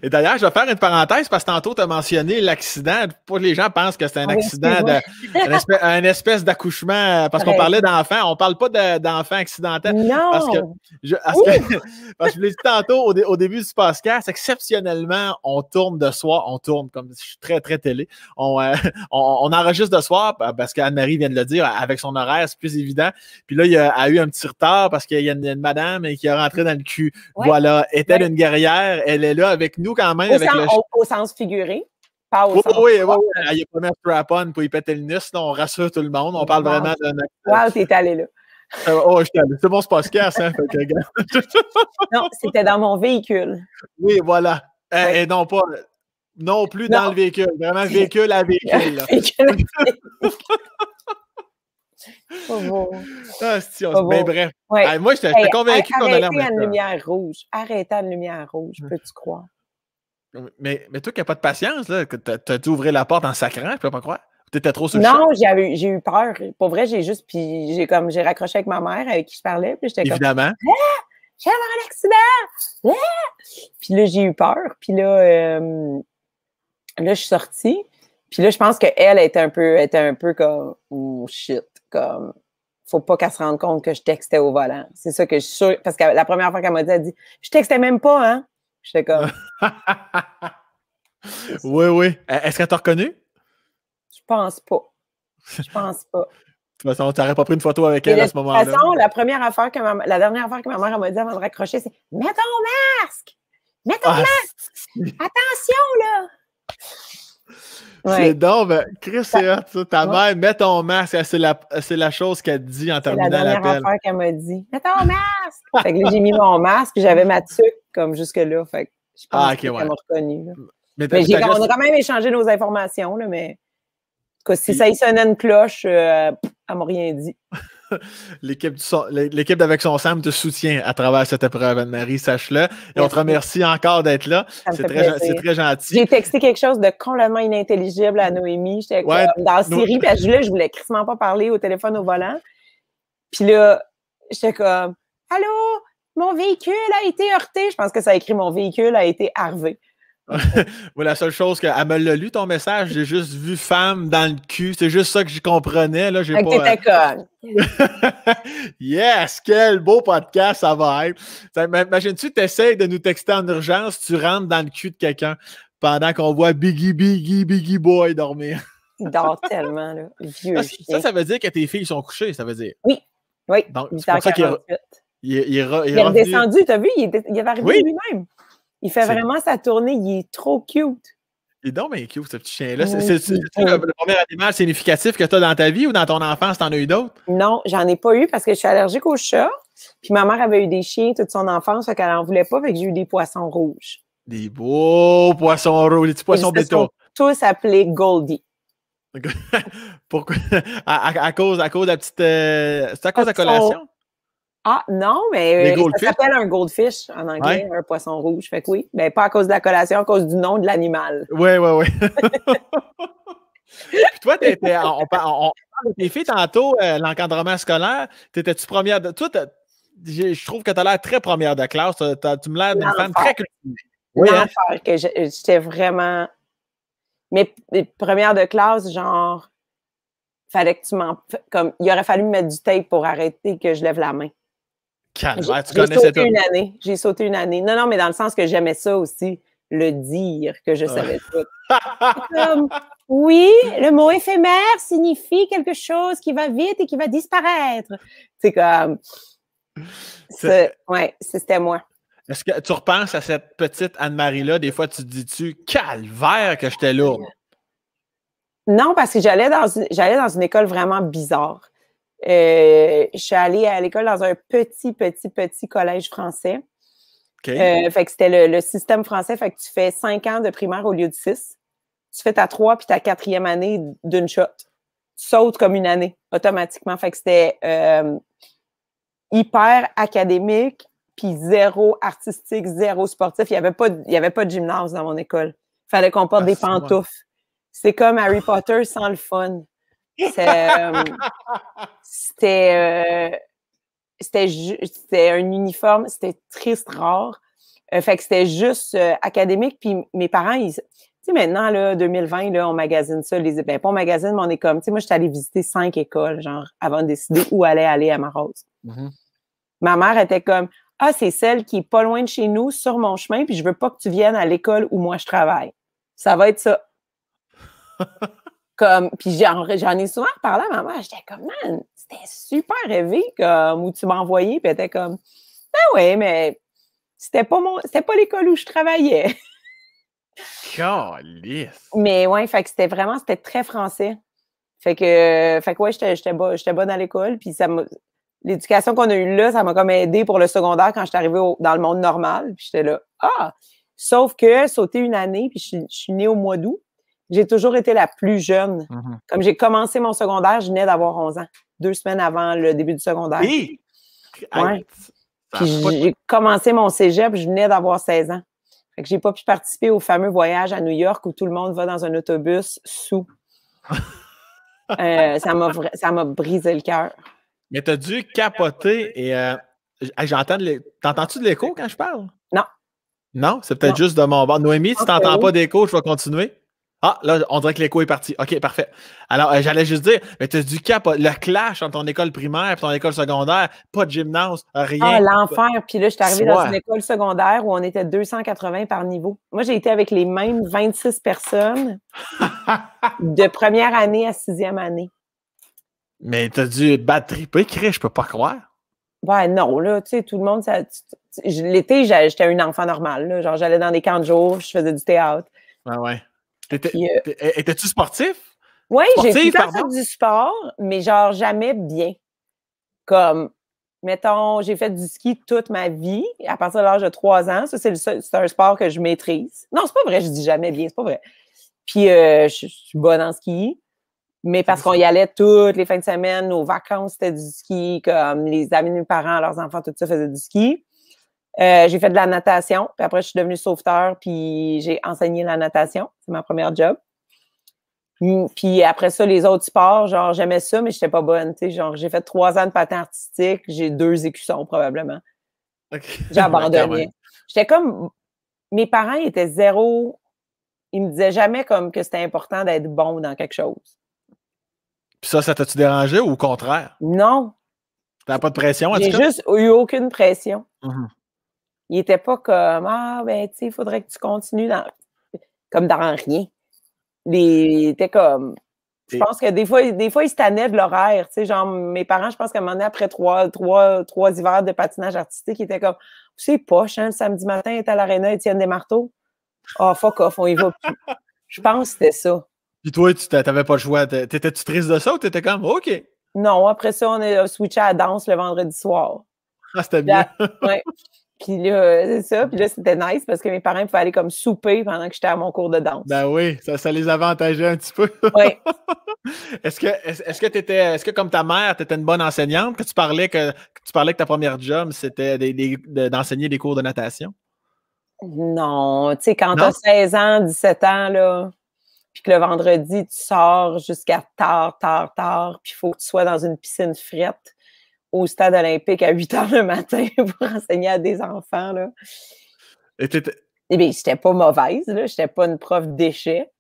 Et d'ailleurs, je vais faire une parenthèse parce que tantôt, tu as mentionné l'accident. Pour les gens pensent que c'est un ah accident, un une espèce, d'accouchement. Euh, parce qu'on parlait d'enfants. On ne parle pas d'enfants accidentels. Non. Parce que je, parce que, l'ai tantôt au, début du podcast, exceptionnellement, on tourne de soir. On tourne comme je suis très, très télé. On, euh, enregistre de soir parce qu'Anne-Marie vient de le dire. Avec son horaire, c'est plus évident. Puis là, a eu un petit retard parce qu'il y, a une, madame qui est rentrée dans le cul. Voilà. Est-elle une guerrière? Elle est là avec nous quand même. Au, sens, figuré. Pas au sens oui, oui, Il n'y a pas même strap-on pour y péter le nus. on rassure tout le monde. On parle vraiment d'un waouh Wow, euh, t'es allé là. Euh, oh, c'est pas podcast, hein? que... non, c'était dans mon véhicule. Oui, voilà. Eh, et, non pas non plus dans le véhicule, vraiment véhicule à véhicule. Ah, c'est Mais ben, bref. moi, j'étais convaincu qu'on allait Arrêtez à la lumière rouge. Arrêtez à lumière rouge, mmh. peux-tu croire? Mais, mais toi qui n'as pas de patience, là, que t'as dû ouvrir la porte en sacrant, je peux pas croire? T'étais trop Non, j'ai eu peur. Pour vrai, j'ai juste, puis j'ai comme, j'ai raccroché avec ma mère avec qui je parlais, puis j'étais comme... Évidemment. Ah! j'ai eu avoir un accident! Ah! Puis là, j'ai eu peur. Puis là, là, je suis sortie. Puis là, je pense qu'elle était un peu, était un peu comme, oh shit ne faut pas qu'elle se rende compte que je textais au volant. C'est ça que je suis sûre. Parce que la première fois qu'elle m'a dit, elle dit Je textais même pas, hein? J'étais comme. oui, oui. E, est-ce qu'elle t'a reconnu? Je pense pas. Je pense pas. de toute façon, n'aurais pas pris une photo avec elle à ce moment-là. De toute façon, la, première affaire que ma... la dernière affaire que ma mère m'a dit avant de raccrocher, c'est Mets ton masque! Mets ton ah, masque! Attention, là! Ouais. donc ben, Chris, c'est ça. Ta mère, mets ton masque. C'est la, chose qu'elle dit en terminant l'appel. C'est la dernière affaire qu'elle m'a dit. Mets ton masque! j'ai mis mon masque j'avais ma tuque comme jusque-là. Fait je pense ah, qu'elle m'a reconnu. on a quand même échangé nos informations, mais si ça y sonnait une cloche, euh, elle m'a rien dit. L'équipe d'Avec son Sam te soutient à travers cette épreuve, Anne-Marie, sache-le. Et on te remercie encore d'être là. C'est très, gentil. J'ai texté quelque chose de complètement inintelligible à Noémie. J'étais dans la Syrie, puis là, je voulais crissement pas parler au téléphone au volant. Puis là, j'étais comme Allô, mon véhicule a été heurté. Je pense que ça a écrit Mon véhicule a été harvé. la seule chose qu'elle me l'a lu ton message, j'ai juste vu femme dans le cul. C'est juste ça que j'y comprenais. Là, j'ai pas, euh, yes, quel beau podcast ça va être. Imagine-tu, tu essaies de nous texter en urgence, tu rentres dans le cul de quelqu'un pendant qu'on voit Biggie, Biggie, Biggie Boy dormir. Il dort tellement, là. Vieux. Ah, ça, ça, veut dire que tes filles sont couchées, ça veut dire. Oui, oui. Donc, il est, il est, t'as vu? Il, est, arrivé lui-même. Il fait vraiment sa tournée, il est trop cute. Il est donc bien cute, ce petit chien-là. c'est le, premier animal significatif que tu as dans ta vie ou dans ton enfance, t'en as eu d'autres? Non, j'en ai pas eu parce que je suis allergique aux chats. Puis ma mère avait eu des chiens toute son enfance, fait qu'elle n'en voulait pas, fait que j'ai eu des poissons rouges. Des beaux poissons rouges, des petits poissons béton. tous appelés Goldie. Pourquoi? À, cause, à cause de la petite. Euh, c'est à cause de la collation? Ah, non, mais euh, ça s'appelle un goldfish en anglais, un poisson rouge. Fait que oui, mais ben, pas à cause de la collation, à cause du nom de l'animal. Oui, oui, oui. Puis toi, on, parle on, tes filles tantôt, euh, l'encadrement scolaire, t'étais-tu première de. Toi, je trouve que tu as l'air très première de classe. tu me l'as d'une femme très cultivée. Oui, hein? j'étais vraiment. Mais première de classe, genre, fallait que tu m'en. il aurait fallu me mettre du tape pour arrêter que je lève la main. Calvaire, tu connais cette J'ai sauté une année. Non, non, mais dans le sens que j'aimais ça aussi, le dire que je savais tout. Ah. oui, le mot éphémère signifie quelque chose qui va vite et qui va disparaître. C'est comme. C'est... Ouais, c'était moi. Est-ce que tu repenses à cette petite Anne-Marie-là? Des fois, tu te dis-tu, calvaire que j'étais lourde? Non, parce que j'allais dans, j'allais dans une école vraiment bizarre. Euh, je suis allée à l'école dans un petit, petit, petit collège français. Euh, fait que c'était le, système français. Fait que tu fais cinq ans de primaire au lieu de six. Tu fais ta trois puis ta quatrième année d'une shot. Tu sautes comme une année automatiquement. Fait que c'était euh, hyper académique puis zéro artistique, zéro sportif. Il n'y avait, pas de, y avait pas de gymnase dans mon école. Fallait qu'on porte ah, des pantoufles. C'est comme Harry Potter sans le fun. Euh, c'était euh, c'était un uniforme, c'était triste, rare. Euh, fait que c'était juste académique. Puis mes parents, ils. Tu sais, maintenant, là, 2020, là, on magasine ça. Les, ben, pas on magasine, mais on est comme. Tu sais, moi, j'étais allée visiter cinq écoles, genre, avant de décider où aller aller à Marose. Mm-hmm. Ma mère était comme Ah, c'est celle qui est pas loin de chez nous, sur mon chemin, puis je veux pas que tu viennes à l'école où moi je travaille. Ça va être ça. puis j'en, ai souvent parlé à maman. J'étais comme, man, c'était super rêvé, comme, où tu m'as envoyé. Puis était comme, ben ouais, mais c'était pas mon, pas l'école où je travaillais. Mais ouais, fait que c'était vraiment, c'était très français. Fait que, fait que ouais, j'étais, j'étais, bonne à l'école. Puis ça l'éducation qu'on a eue là, ça m'a comme aidé pour le secondaire quand je suis arrivée dans le monde normal. Puis j'étais là, ah! Sauf que sauter une année, puis je suis née au mois d'août. J'ai toujours été la plus jeune. Mhm. Comme j'ai commencé mon secondaire, je venais d'avoir 11 ans, deux semaines avant le début du secondaire. Oui, Ouais. Puis j'ai commencé mon cégep, je venais d'avoir 16 ans. Fait que j'ai pas pu participer au fameux voyage à New York où tout le monde va dans un autobus sous. Euh, ça m'a brisé le cœur. Mais t'as dû capoter et euh, j'entends t'entends-tu de l'écho quand je parle? Non. Non, c'est peut-être juste de mon bord. Noémie, si t'entends pas d'écho, je vais continuer. Ah, là, on dirait que l'écho est parti. OK, parfait. Alors, euh, j'allais juste dire, mais tu as du cap, euh, le clash entre ton école primaire et ton école secondaire, pas de gymnase, rien. Ah, l'enfer. Puis là, je suis arrivée dans une école secondaire où on était 280 par niveau. Moi, j'ai été avec les mêmes 26 personnes de première année à sixième année. Mais t'as dû batterie battre écrit, je peux pas croire. Ouais, non, là, tu sais, tout le monde, ça. L'été, j'étais un enfant normal. genre, j'allais dans des camps de jour, je faisais du théâtre. Ah ouais. Euh, eh, étais-tu sportif? Oui, j'ai fait du sport, mais genre jamais bien. Comme, mettons, j'ai fait du ski toute ma vie, à partir de l'âge de 3 ans. Ça, c'est un sport que je maîtrise. Non, c'est pas vrai, je dis jamais bien, c'est pas vrai. Puis, euh, je, suis bonne en ski. Mais parce qu'on y allait toutes les fins de semaine, nos vacances, c'était du ski, comme les amis de mes parents, leurs enfants, tout ça faisait du ski. Euh, j'ai fait de la natation, puis après, je suis devenue sauveteur, puis j'ai enseigné la natation. C'est ma première job. Puis après ça, les autres sports, genre, j'aimais ça, mais je n'étais pas bonne. Tu sais, genre, j'ai fait trois ans de patin artistique, j'ai deux écussons probablement. J'ai abandonné. j'étais comme. Mes parents étaient zéro. Ils me disaient jamais comme que c'était important d'être bon dans quelque chose. Puis ça, ça t'a-tu dérangé ou au contraire? Non. T'as pas de pression, J'ai juste eu aucune pression. Mm-hmm. Il n'était pas comme Ah, ben, tu sais, il faudrait que tu continues dans... comme dans rien. Il était comme. Je pense que des fois, des fois, ils se de l'horaire. Tu sais, genre, mes parents, je pense qu'à un moment donné, après trois, hivers de patinage artistique, ils étaient comme, c'est poche, hein, le samedi matin, est à l'aréna Étienne Desmarteaux. Oh, fuck off, on y va. plus. » je pense que c'était ça. Puis toi, tu t'avais pas le choix. T'étais-tu triste de ça ou t'étais comme, OK? Non, après ça, on a euh, switché à la danse le vendredi soir. Ah, c'était bien. ouais. Puis là, euh, c'est ça. Puis là, c'était nice parce que mes parents pouvaient aller comme souper pendant que j'étais à mon cours de danse. Ben oui, ça, ça les avantageait un petit peu. Oui. est-ce que est-ce que est-ce que comme ta mère, tu étais une bonne enseignante, que tu parlais que, tu parlais que ta première job, c'était d'enseigner des cours de natation? Non, tu sais, quand t'as 16 ans, 17 ans, là, puis que le vendredi, tu sors jusqu'à tard, tard, tard, puis il faut que tu sois dans une piscine frette au stade olympique à 8 h le matin pour enseigner à des enfants. Là. Et eh bien, j'étais pas mauvaise, là. J'étais pas une prof déchet.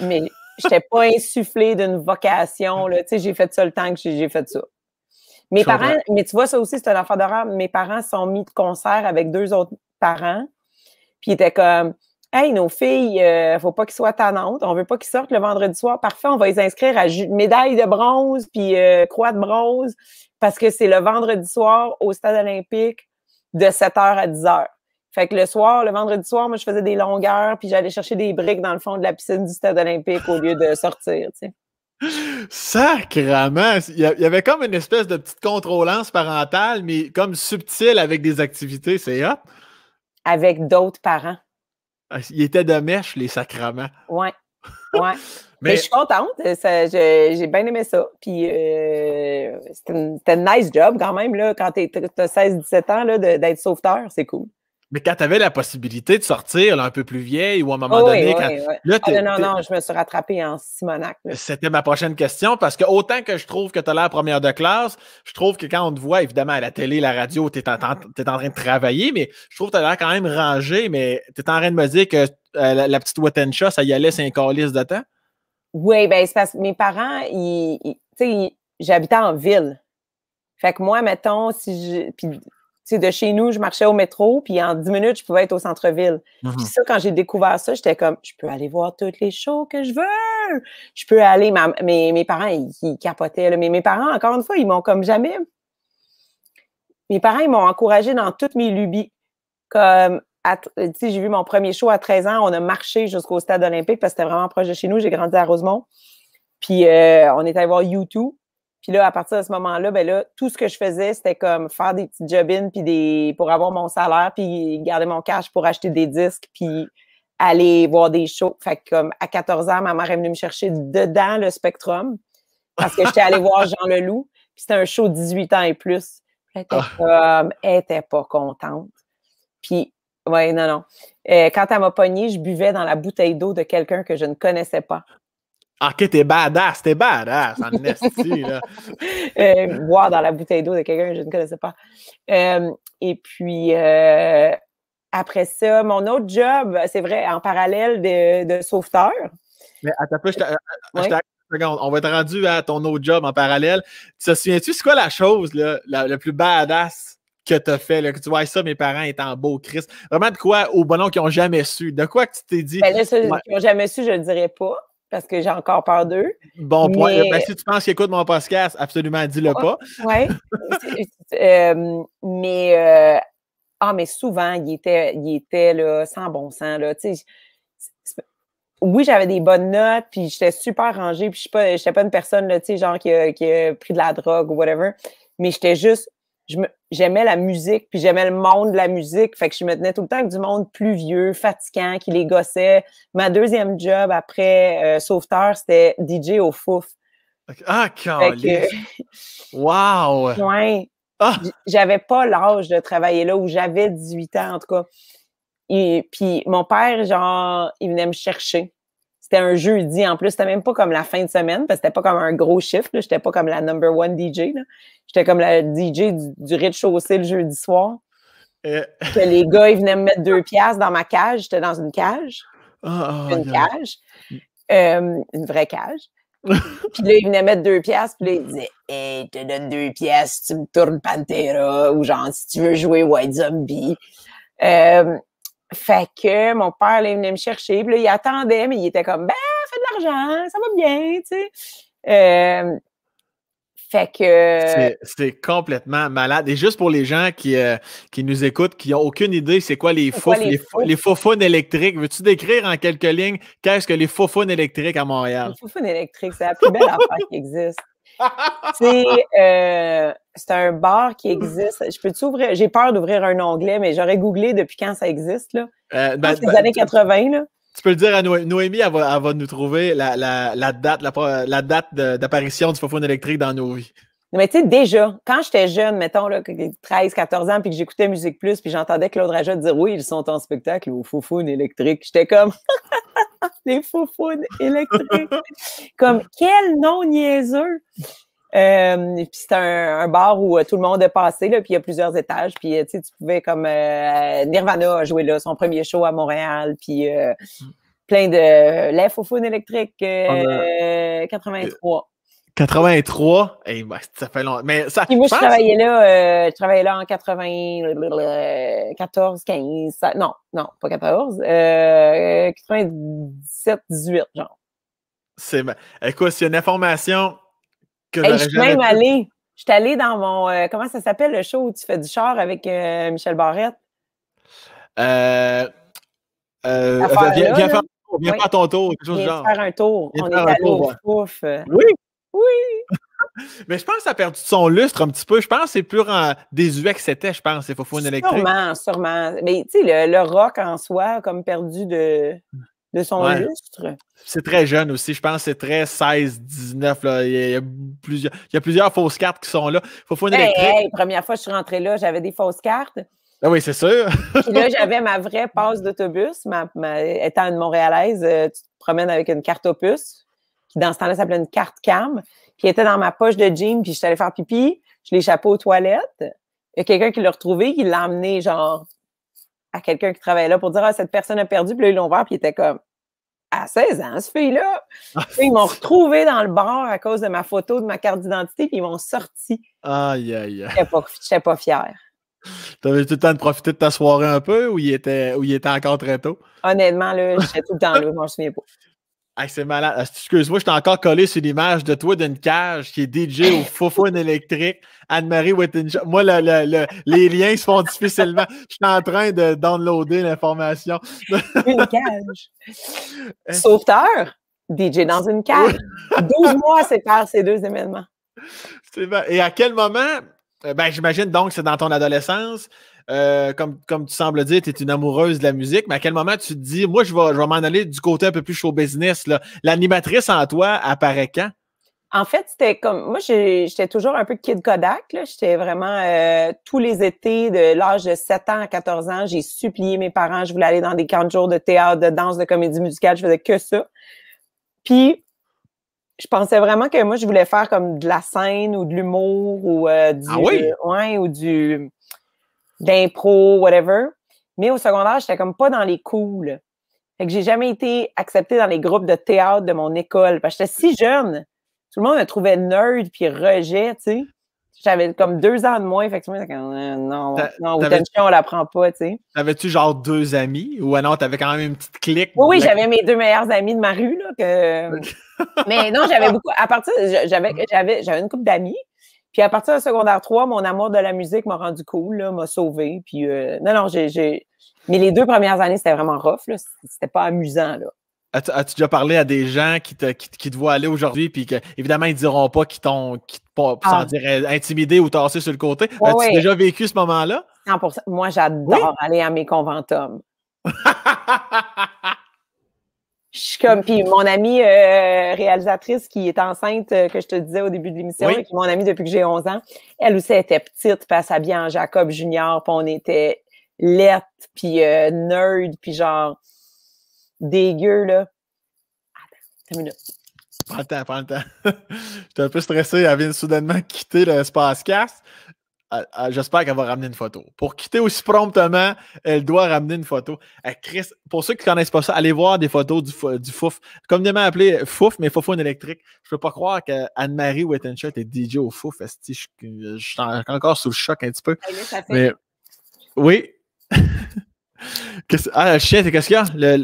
Mais n'étais pas insufflée d'une vocation, Tu sais, j'ai fait ça le temps que j'ai fait ça. Mes parents, mais tu vois, ça aussi, c'est un enfant d'horreur. Mes parents sont mis de concert avec deux autres parents. Puis ils étaient comme, Hey, nos filles, ne euh, faut pas qu'ils soient tannantes. On veut pas qu'ils sortent le vendredi soir. Parfait, on va les inscrire à médaille de bronze puis euh, croix de bronze parce que c'est le vendredi soir au stade olympique de 7h à 10h. Fait que le soir, le vendredi soir, moi, je faisais des longueurs puis j'allais chercher des briques dans le fond de la piscine du stade olympique au lieu de sortir, tu sais. Il y avait comme une espèce de petite contrôlance parentale, mais comme subtile avec des activités, c'est hop! Avec d'autres parents. Ah, il était de mèche, les sacrements. Oui, Ouais. Ben, Mais... je suis contente. Euh, j'ai bien aimé ça. Puis euh, c'était un nice job quand même. Là, quand tu as 16-17 ans, d'être sauveteur, c'est cool. Mais quand tu avais la possibilité de sortir un peu plus vieille ou à un moment donné. Ah, non, non, non, je me suis rattrapée en Simonac. C'était ma prochaine question parce que autant que je trouve que tu as l'air première de classe, je trouve que quand on te voit évidemment à la télé, la radio, tu es, en train de travailler, mais je trouve que tu as l'air quand même rangé, mais tu es en train de me dire que euh, la, petite Watencha, ça y allait, c'est un calice de temps? Oui, bien, c'est parce que mes parents, ils, sais, j'habitais en ville. Fait que moi, mettons, si je. Puis de chez nous, je marchais au métro, puis en 10 minutes, je pouvais être au centre-ville. Mhm. Puis ça, quand j'ai découvert ça, j'étais comme, je peux aller voir toutes les shows que je veux. Je peux aller. Ma, mes, mes, parents, ils, capotaient. Mais mes parents, encore une fois, ils m'ont comme jamais. Mes parents, ils m'ont encouragé dans toutes mes lubies. Comme, sais, j'ai vu mon premier show à 13 ans. On a marché jusqu'au stade olympique parce que c'était vraiment proche de chez nous. J'ai grandi à Rosemont. Puis euh, on est allé voir U2. Puis là, à partir de ce moment-là, ben là, tout ce que je faisais, c'était comme faire des petites jobines puis des pour avoir mon salaire, puis garder mon cash pour acheter des disques, puis aller voir des shows. Fait que comme à 14 ans, ma mère est venue me chercher dedans le Spectrum parce que j'étais allée voir Jean Leloup. Puis c'était un show 18 ans et plus. Ah. Elle était pas contente. Puis, ouais, non, non. Euh, quand elle m'a pognée, je buvais dans la bouteille d'eau de quelqu'un que je ne connaissais pas. Ah, ok, t'es badass, t'es badass, en esti, là. boire euh, dans la bouteille d'eau de quelqu'un que je ne connaissais pas. Euh, et puis, euh, après ça, mon autre job, c'est vrai, en parallèle de, sauveteur. Mais attends peu, je seconde. On va être rendu à ton autre job en parallèle. Tu te souviens-tu, c'est quoi la chose, là, la, plus badass que t'as fait, que tu vois ça, mes parents étant beau Christ. Vraiment de quoi, au bonhomme, qui n'ont jamais su. De quoi que tu t'es dit? Ben qui n'ont jamais su, je ne dirais pas parce que j'ai encore peur d'eux. Bon point. Ben, si tu penses qu'ils écoutent mon podcast, absolument, dis-le oh, pas. Oui. Euh, mais, euh, ah, mais souvent, il était, il était là, sans bon sens. Là. oui, j'avais des bonnes notes, puis j'étais super rangée, puis je n'étais pas, pas, une personne, là, tu genre, qui qui a, pris de la drogue ou whatever, mais j'étais juste j'aimais la musique, puis j'aimais le monde de la musique. Fait que je me tenais tout le temps avec du monde plus vieux, fatigant, qui les gossait. Ma deuxième job après euh, Sauveteur, c'était DJ au Fouf. Ah, calé! wow! Ah! J'avais pas l'âge de travailler là, où j'avais 18 ans, en tout cas. Et puis mon père, genre, il venait me chercher c'était un jeudi en plus, c'était même pas comme la fin de semaine, parce que c'était pas comme un gros chiffre. J'étais pas comme la number one DJ. J'étais comme la DJ du, rez-de-chaussée le jeudi soir. Euh. les gars, ils venaient me mettre deux pièces dans ma cage. J'étais dans une cage. Ah, ah, une cage. Euh, une vraie cage. puis là, ils venaient mettre deux pièces puis là, ils disaient « Hey, je te donne deux pièces tu me tournes Pantera, ou genre, si tu veux jouer White Zombie. Euh, fait que mon père, allait il me chercher. Puis il attendait, mais il était comme, ben, fais de l'argent, ça va bien, tu sais. Euh, fait que. C'est complètement malade. Et juste pour les gens qui, euh, qui nous écoutent, qui n'ont aucune idée, c'est quoi les faux les, électriques? Veux-tu décrire en quelques lignes qu'est-ce que les faufounes électriques à Montréal? Les faufounes électriques, c'est la plus belle affaire qui existe. Euh, c'est un bar qui mmh. existe. Je peux t'ouvrir? J'ai peur d'ouvrir un onglet, mais j'aurais googlé depuis quand ça existe. Là. Euh, ben, ben, les années 80. Tu peux le dire à Noémie, elle va, nous trouver la, date, la, la date d'apparition du Foufoun électrique dans nos vies. Mais tu sais, déjà, quand j'étais jeune, mettons, là, 13, 14 ans, puis que j'écoutais Musique Plus, puis j'entendais Claude Rajat dire Oui, ils sont en spectacle ou Foufoune électrique. J'étais comme Les Foufounes électriques. comme quel nom niaiseux. Euh, et puis c'était un, bar où euh, tout le monde est passé, puis il y a plusieurs étages. Puis euh, tu tu pouvais comme Nirvana a joué son premier show à Montréal, puis plein de La électrique 83. 83, hey, ça fait longtemps. Mais puis moi, je, travaillais là, je travaillais là en 94, 15, non, non, pas 14, 97, 18, genre. C'est, écoute, c'est une information je suis même allée. Je suis allée dans mon. Euh, comment ça s'appelle le show où tu fais du char avec euh, Michel Barrette? Euh, euh viens, faire, Faire, ton tour, faire un tour. On est allé au pouf. Oui! Oui! Mais je pense que ça a perdu son lustre un petit peu. Je pense que c'est plus en désuet que c'était, je pense, Il faut une électrique. Sûrement, sûrement. Mais tu sais, le, le, rock en soi a comme perdu de, de son lustre. C'est très jeune aussi, je pense c'est très 16-19. Il, y a plusieurs, il y plusieurs fausses cartes qui sont là. Faut faire première fois que je suis rentrée là, j'avais des fausses cartes. Ah oui, c'est sûr. Puis là, j'avais ma vraie passe d'autobus. Ma, étant une Montréalaise, euh, tu te promènes avec une carte opus, qui dans ce temps-là s'appelait une carte cam, qui était dans ma poche de jean, puis je suis allée faire pipi, je l'ai chapeau aux toilettes. Il y a quelqu'un qui l'a retrouvé. qui l'a emmené, genre, à quelqu'un qui travaillait là pour dire Ah, cette personne a perdu, puis là, ils l'ont ouvert, puis il était comme à 16 ans, ce fille-là. Ah, ils m'ont retrouvé dans le bar à cause de ma photo, de ma carte d'identité, puis ils m'ont sorti. Aïe, aïe, aïe. Je n'étais pas, pas fière. avais tout le temps de profiter de ta soirée un peu ou il était, il était encore très tôt? Honnêtement, là, j'étais tout le temps là, je m'en souviens pas. Ah c'est malade. Ah, excuse-moi, je suis encore collé sur l'image de toi d'une cage qui est DJ au Foufoune électrique. Anne-Marie Wittinshop. Moi, les liens se font difficilement. Je suis en train de downloader l'information. une cage. Sauveteur, DJ dans une cage. 12 mois séparent ces deux événements. Et à quel moment, euh, ben, j'imagine donc que c'est dans ton adolescence, euh, comme, comme tu sembles dire, tu es une amoureuse de la musique, mais à quel moment tu te dis, moi, je vais, je vais m'en aller du côté un peu plus show business? L'animatrice en toi apparaît quand? En fait, c'était comme moi, j'étais toujours un peu kid Kodak. J'étais vraiment euh, tous les étés, de l'âge de 7 ans à 14 ans, j'ai supplié mes parents. Je voulais aller dans des camps jours de théâtre, de danse, de comédie musicale. Je faisais que ça. Puis, je pensais vraiment que moi, je voulais faire comme de la scène ou de l'humour ou euh, du ah oui? ou du d'impro, whatever. Mais au secondaire, j'étais comme pas dans les cools. Fait que j'ai jamais été acceptée dans les groupes de théâtre de mon école. Parce que j'étais si jeune. Tout le monde me trouvait nerd puis rejet, tu sais. J'avais comme deux ans de moins, effectivement. Euh, non, non, attention, on l'apprend pas, tu sais. T'avais-tu genre deux amis ou ah non, t'avais quand même une petite clique? Oui, j'avais mes deux meilleurs amis de ma rue, là. Mais non, j'avais beaucoup. À partir, j'avais, j'avais, j'avais une couple d'amis, puis à partir de secondaire 3, mon amour de la musique m'a rendu cool, m'a sauvé. Puis euh, non, non, j'ai. Mais les deux premières années, c'était vraiment rough. C'était pas amusant. là. As-tu déjà parlé à des gens qui te, qui, te voient aller aujourd'hui, puis que, évidemment, ils diront pas qu'ils t'ont, pas, ah. intimidé ou tassé sur le côté. As-tu déjà vécu ce moment-là? Moi, j'adore aller à mes conventums. Je suis comme, puis mon amie euh, réalisatrice qui est enceinte, euh, que je te disais au début de l'émission, qui est mon amie depuis que j'ai 11 ans, elle aussi était petite, puis elle s'habillait en Jacob Junior, puis on était lettes, puis euh, nerd, puis genre dégueu, là. Attends, une minute. Prends le temps, prends le temps. J'étais un peu stressé, elle vient soudainement quitter le Spacecast. J'espère qu'elle va ramener une photo. Pour quitter aussi promptement, elle doit ramener une photo. Eh, Chris, pour ceux qui ne connaissent pas ça, allez voir des photos du, du Fouf. Communément appelé euh, Fouf, mais Foufoune électrique. Je peux pas croire qu'Anne-Marie Wettenshot est DJ au Fouf. Je, suis encore sous le choc un petit peu. Eh, mais, oui. Ah, le chien, c'est qu'est-ce qu'il y a?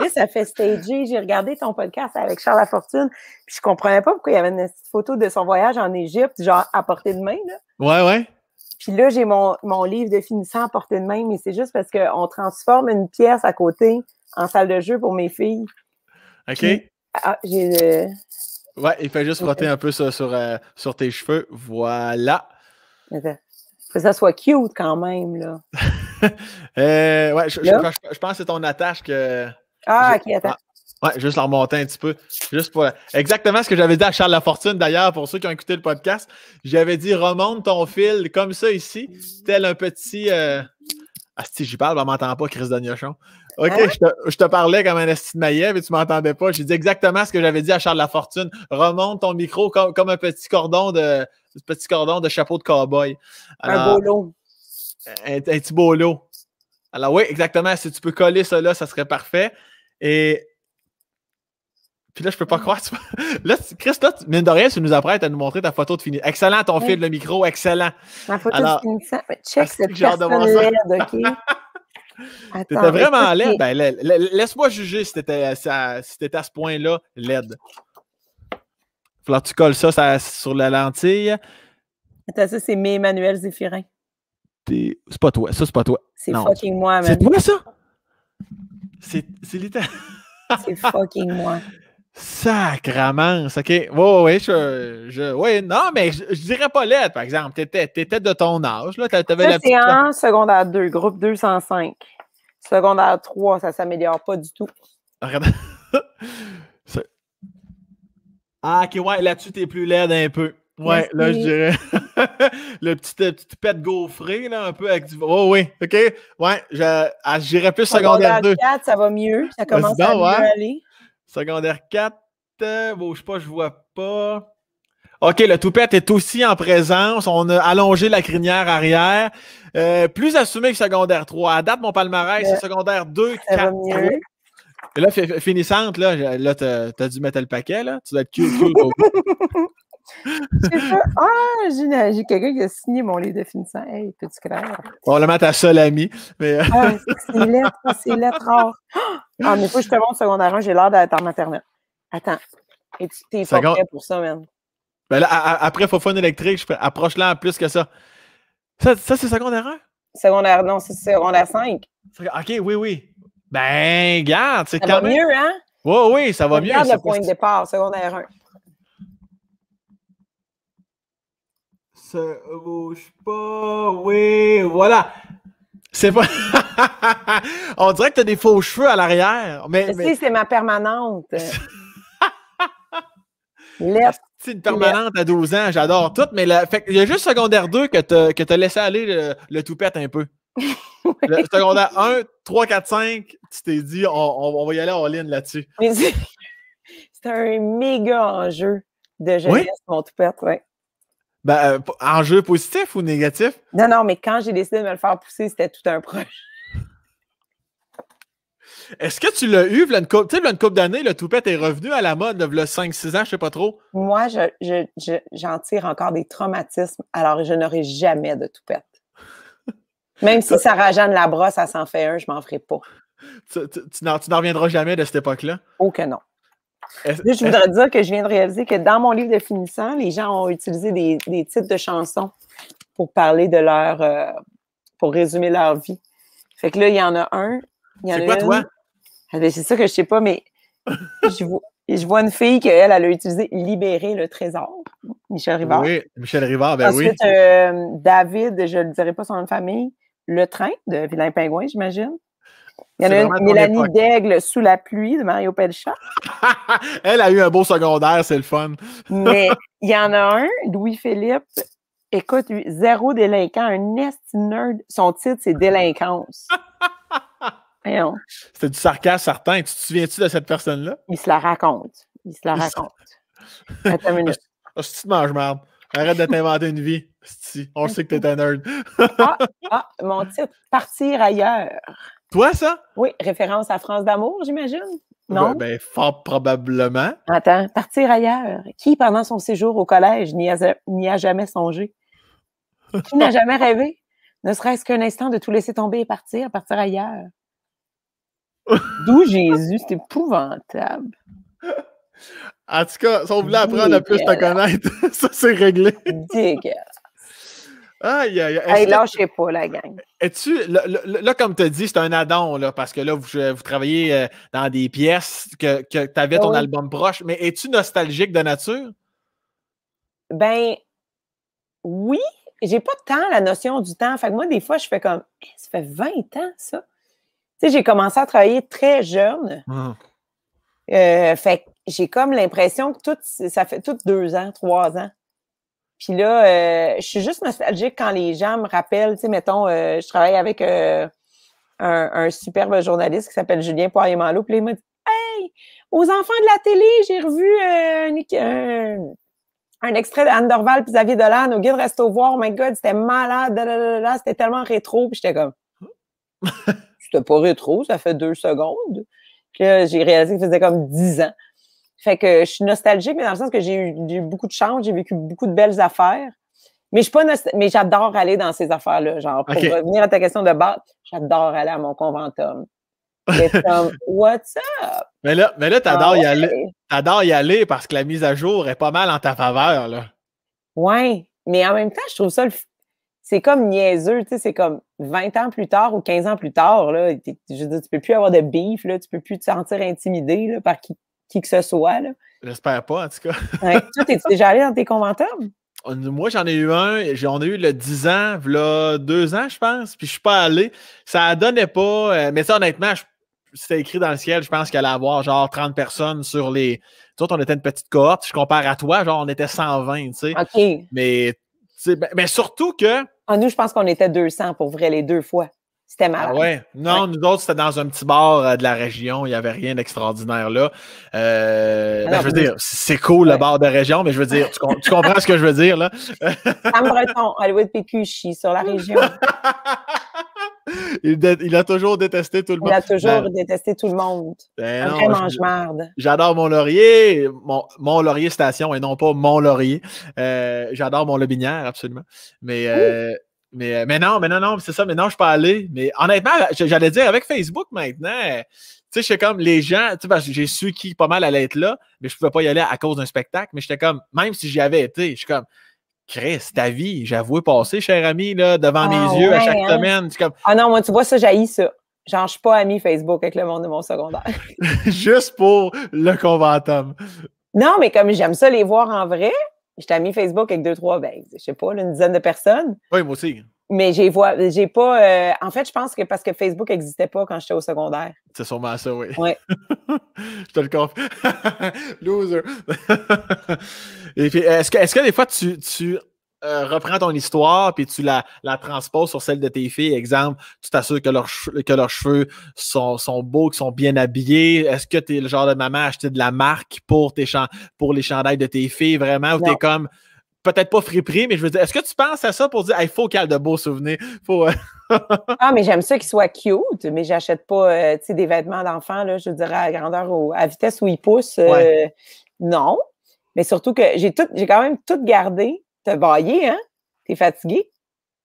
là, ça fait stager. J'ai regardé ton podcast avec Charles Lafortune, puis je comprenais pas pourquoi il y avait une photo de son voyage en Égypte, genre à portée de main. Là. Ouais, ouais. Puis là, j'ai mon, livre de finissant à portée de main, mais c'est juste parce qu'on transforme une pièce à côté en salle de jeu pour mes filles. OK. ah, j'ai Ouais, il fait juste frotter un peu ça sur, euh, tes cheveux. Voilà. Il Faut que ça soit cute quand même, là. Euh, ouais, je, pense que c'est ton attache que. Ah, ok, attends. Ah, juste la remonter un petit peu. Juste pour... Exactement ce que j'avais dit à Charles Lafortune, d'ailleurs, pour ceux qui ont écouté le podcast. J'avais dit remonte ton fil comme ça ici, tel un petit. Euh, ah, si j'y parle, on m'entend pas, Chris Dagnochon. OK, hein? je, te, parlais comme un estime Maillet, et tu m'entendais pas. J'ai dit exactement ce que j'avais dit à Charles Lafortune. Remonte ton micro comme, un petit cordon de petit cordon de chapeau de cowboy. un beau un, petit beau Alors oui, exactement. Si tu peux coller ça là, ça serait parfait. Et puis là, je peux pas croire. Là, Chris, là, mine de rien, tu nous apprêtes à nous montrer ta photo de fini. Excellent, ton fil, le micro, excellent. Ma photo de finissant. Check cette personne de OK? T'étais vraiment laide. Ben, laisse-moi juger si t'étais à ce point-là laide. Faut que tu colles ça, sur la lentille. Attends, ça, c'est mes manuels Zéphirin. C'est pas toi, ça c'est pas toi. C'est fucking moi, même. C'est toi ça? C'est littéralement. c'est fucking moi. C'est ok. Ouais, ouais, je, je, ouais, non, mais je, dirais pas l'aide, par exemple. T'étais, étais de ton âge, là. T'avais c'est en secondaire 2, groupe 205. Secondaire 3, ça s'améliore pas du tout. Regarde. ah, ok, ouais, là-dessus, t'es plus laide un peu. Ouais, là, je dirais. le petit, euh, petit pet gaufré, là, un peu avec du. Oh, oui, OK. Ouais, ah, j'irais plus secondaire 2. Secondaire 4, ça va mieux. Ça commence à mieux aller. Secondaire 4, euh, bon, je sais pas, je vois pas. OK, le toupette est aussi en présence. On a allongé la crinière arrière. Euh, plus assumé que secondaire 3. À date, mon palmarès, c'est secondaire 2, 4, Et là, finissante, là, là t'as as dû mettre le paquet, là. Tu dois être QQ. cute ah, j'ai quelqu'un qui a signé mon livre de finissant. Hey, peux tu craindre? On le met à ta seule amie. Euh, ah, c'est lettre, c'est lettre or. Ah, mais faut que je te montre secondaire 1, j'ai l'air d'être en maternelle. Attends. Et tu t'es pas prêt pour ça, man. Ben là, à, après une électrique, je approche-la en plus que ça. Ça, ça c'est secondaire 1? Secondaire, non, c'est secondaire 5. OK, oui, oui. Ben, garde, c'est quand va mieux, hein? Oui, oui, ça va mieux. Regarde le point de départ, secondaire 1. se bouge pas, oui, voilà. C'est pas. On dirait que tu as des faux cheveux à l'arrière. Mais, Si, c'est ma permanente. Ah, c'est une permanente à 12 ans, j'adore tout, mais la... il y a juste secondaire 2 que tu as, laissé aller le, tout toupette un peu. Le secondaire 1, 3, 4, 5, tu t'es dit, on, va y aller en ligne là-dessus. C'est un méga enjeu de jeunesse, oui? mon toupette, oui. Ben, euh, enjeu positif ou négatif? Non, non, mais quand j'ai décidé de me le faire pousser, c'était tout un projet. Est-ce que tu l'as eu, là, une coupe, une coupe d'années, le toupette est revenu à la mode, le 5-6 ans, je sais pas trop? Moi, j'en je, je, tire encore des traumatismes, alors je n'aurai jamais de toupette. Même si ça Jeanne la brosse, ça s'en fait un, je m'en ferai pas. Tu, tu n'en reviendras jamais de cette époque-là? Oh que non je voudrais dire que je viens de réaliser que dans mon livre de finissant, les gens ont utilisé des, des titres de chansons pour parler de leur. Euh, pour résumer leur vie. Fait que là, il y en a un. C'est quoi, toi? Ah, ben, c'est ça que je sais pas, mais je, vois, une fille qu'elle, elle a utilisé Libérer le trésor. Michel Rivard. Oui, Michel Rivard, ben oui. Ensuite, euh, David, je ne dirai pas son nom de famille, Le Train de Vilain Pingouin, j'imagine. Il y en a une, Mélanie Daigle, Sous la pluie de Mario Pelchat. Elle a eu un beau secondaire, c'est le fun. Mais il y en a un, Louis-Philippe, écoute, zéro délinquant, un nest nerd. Son titre, c'est Délinquance. C'était du sarcasme certain. Tu te souviens-tu de cette personne-là? Il se la raconte. Il se la raconte. Attends une minute. Ah, si tu manges, merde. Arrête de t'inventer une vie. On sait que t'es un nerd. ah, ah mon titre, Partir ailleurs. Toi, ça? Oui, référence à France d'amour, j'imagine. Non? Ben, ben, fort probablement. Attends, partir ailleurs. Qui, pendant son séjour au collège, n'y a, jamais songé? Qui n'a jamais rêvé? Ne serait-ce qu'un instant de tout laisser tomber et partir, partir ailleurs. D'où Jésus, c'est épouvantable. En tout cas, si on voulait apprendre à plus te connaître, ça c'est réglé. Dégueulasse. Aïe, aïe, aïe. lâchez pas, la gang. là, comme tu as dit, c'est un addon, là, parce que là, vous, euh, vous travaillez euh, dans des pièces que, que tu avais ton album proche, mais es-tu nostalgique de nature? Ben, oui. J'ai pas tant la notion du temps. Fait que moi, des fois, je fais comme, eh, ça fait 20 ans, ça. Tu sais, j'ai commencé à travailler très jeune. Hum. Euh, fait j'ai comme l'impression que tout, ça fait toutes deux ans, trois ans. Puis là, euh, je suis juste nostalgique quand les gens me rappellent, tu sais, mettons, euh, je travaille avec euh, un, superbe journaliste qui s'appelle Julien Poirier-Malo, puis il m'a dit Hey, aux enfants de la télé, j'ai revu un, un, de extrait d'Anne Dorval puis Xavier Dolan au guide Reste au Voir. Oh my God, c'était malade, c'était tellement rétro. Puis j'étais comme C'était pas rétro, ça fait deux secondes. que j'ai réalisé que ça faisait comme dix ans. Fait que je suis nostalgique, mais dans le sens que j'ai eu, beaucoup de chance, j'ai vécu beaucoup de belles affaires. Mais je suis pas mais j'adore aller dans ces affaires-là. Genre, pour revenir à ta question de base, j'adore aller à mon conventum. Mais What's up? Mais là, mais là, t'adores y ah aller. y aller parce que la mise à jour est pas mal en ta faveur, là. Ouais, mais en même temps, je trouve ça c'est comme niaiseux, tu sais, c'est comme 20 ans plus tard ou 15 ans plus tard, là, je veux tu peux plus avoir de beef, là, tu peux plus te sentir intimidé là, par qui, qui que ce soit. J'espère pas, en tout cas. ouais. Toi, t'es déjà allé dans tes commentaires? Moi, j'en ai eu un. J'en ai eu le 10 ans, là, deux ans, je pense. Puis je suis pas allé. Ça donnait pas. Euh, mais ça, honnêtement, c'était écrit dans le ciel. Je pense qu'il allait avoir genre 30 personnes sur les. Tu on était une petite cohorte. Je compare à toi, genre, on était 120, tu sais. OK. Mais, mais ben, ben, surtout que. En ah, nous, je pense qu'on était 200 pour vrai les deux fois. C'était mal Ah ouais. Non, nous autres, c'était dans un petit bar euh, de la région. Il n'y avait rien d'extraordinaire là. Euh, ah ben, je veux dire, c'est cool le bar de région, mais je veux dire, tu, comprends ce que je veux dire là? Sam Breton, Hollywood chie sur la région. Il, a toujours détesté tout le monde. Il a toujours ben, détesté tout le monde. Ben mange-marde. J'adore mon laurier, mon, laurier station et non pas mon laurier. Euh, j'adore mon lobinière, absolument. Mais. Mais, euh, mais non, mais non, non, c'est ça, mais non, je peux aller. Mais honnêtement, j'allais dire avec Facebook maintenant, euh, tu sais, je suis comme les gens, tu sais, j'ai su qui pas mal allait être là, mais je pouvais pas y aller à cause d'un spectacle, mais j'étais comme, même si j'y avais été, je suis comme, Chris, ta vie, j'avoue, passer, cher ami, là, devant ah, mes yeux à chaque hein. semaine. Ah non, moi, tu vois, ça jaillit, ça. Genre, je suis pas ami Facebook avec le monde de mon secondaire. Juste pour le conventum. Non, mais comme j'aime ça les voir en vrai, je t'ai mis Facebook avec deux, trois, ben, je sais pas, une dizaine de personnes. Oui, moi aussi. Mais j'ai j'ai pas. Euh, en fait, je pense que parce que Facebook n'existait pas quand j'étais au secondaire. C'est sûrement ça, oui. Oui. je te le confie. Loser. Et est-ce que, des fois tu euh, reprends ton histoire puis tu la, la, transposes sur celle de tes filles. Exemple, tu t'assures que, que leurs cheveux sont, beaux, qu'ils sont bien habillés. Est-ce que tu es le genre de maman à acheter de la marque pour, tes pour les chandails de tes filles vraiment ou tu es comme peut-être pas friperie, mais je veux dire, est-ce que tu penses à ça pour dire, il faut qu'elle ait de beaux souvenirs? Faut, euh, ah, mais j'aime ça qu'ils soient cute, mais j'achète pas euh, des vêtements d'enfant, je dirais à grandeur ou à vitesse où ils poussent. Non, mais surtout que j'ai j'ai quand même tout gardé T'as hein? T'es fatigué?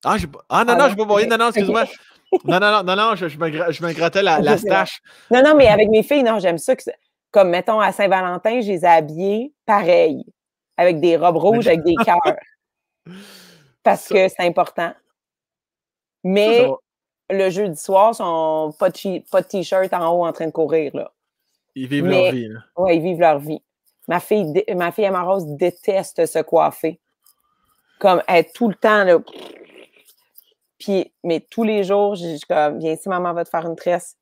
Ah, ah, ah non, non, je vais pas Non, non, excuse-moi. non, non, non, non, je, je, me, je grattais la, la stache. Non, non, mais avec mes filles, non, j'aime ça. comme, mettons, à Saint-Valentin, je les ai habillées pareil, avec des robes rouges, avec des cœurs. Parce que c'est important. Mais le jeudi soir, ils sont pas de t-shirt en haut en train de courir, là. Ils vivent leur vie, là. Oui, ils vivent leur vie. Ma fille, ma fille déteste se coiffer comme être tout le temps là. Puis, mais tous les jours, j'ai comme, viens ici, maman va te faire une tresse.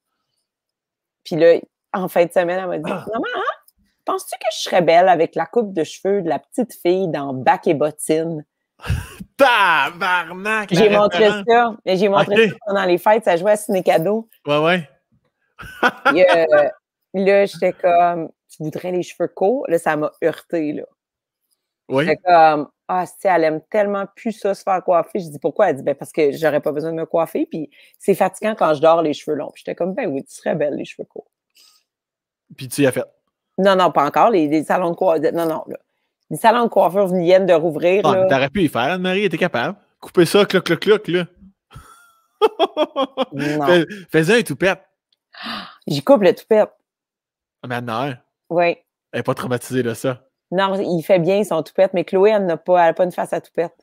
Puis là, en fin de semaine, elle m'a dit, ah. maman, hein, penses-tu que je serais belle avec la coupe de cheveux de la petite fille dans bac et bottine? Tabarnak! J'ai montré ça. Mais j'ai montré ça pendant les fêtes. Ça jouait à ciné-cadeau. Ouais, ouais. Et, euh, là, j'étais comme, tu voudrais les cheveux courts? Là, ça m'a heurté, là. Oui. J'étais comme, ah, si elle aime tellement plus ça se faire coiffer. Je dis pourquoi? Elle dit ben parce que j'aurais pas besoin de me coiffer, puis c'est fatigant quand je dors les cheveux longs. j'étais comme ben oui, tu serais belle les cheveux courts. Puis tu y as fait. Non, non, pas encore. Les, salons de coiffure. Non, non. Les salons de coiffure viennent de rouvrir. Tu ah, T'aurais pu y faire, Anne-Marie, était capable. Couper ça, cloc, cloc, cloc, là. non. Fais-en une toupette. J'y coupe le toupette. Ah, mais Anne-Marie. Oui. Elle n'est pas traumatisée de ça. Non, il fait bien sont tout toupette, mais Chloé, elle n'a pas, pas une face à toupette.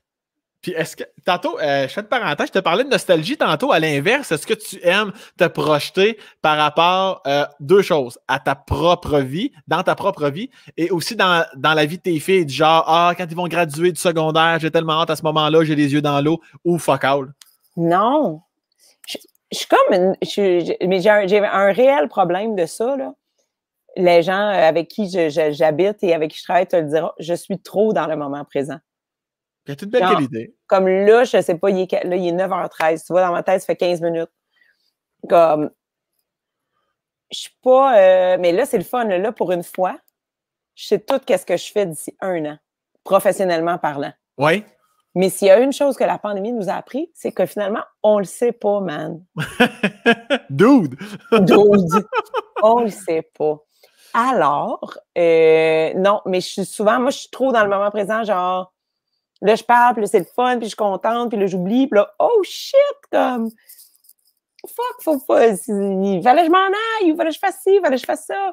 Puis est-ce que tantôt, euh, je fais de parenthèse, je te parlais de nostalgie tantôt à l'inverse. Est-ce que tu aimes te projeter par rapport euh, deux choses à ta propre vie, dans ta propre vie, et aussi dans, la vie de tes filles, du genre Ah, quand ils vont graduer du secondaire, j'ai tellement hâte à ce moment-là, j'ai les yeux dans l'eau ou fuck out ». Non. Je, suis comme mais j'ai un, réel problème de ça, là les gens euh, avec qui j'habite et avec qui je travaille te le diront, je suis trop dans le moment présent. C'est une belle qualité. Comme là, je ne sais pas, il est, il est 9h13. Tu vois, dans ma tête, ça fait 15 minutes. Comme, je suis pas. Euh, mais là, c'est le fun. Là, pour une fois, je sais tout qu'est-ce que je fais d'ici un an, professionnellement parlant. Oui. Mais s'il y a une chose que la pandémie nous a appris, c'est que finalement, on ne le sait pas, man. Dude! Dude! On le sait pas. Alors, euh, non, mais je suis souvent, moi, je suis trop dans le moment présent, genre, là, je parle, puis c'est le fun, puis je suis contente, puis là, j'oublie, puis là, oh shit, comme, fuck, faut pas, il fallait que je m'en aille, ou fallait que je fasse ci, il fallait que je fasse ça.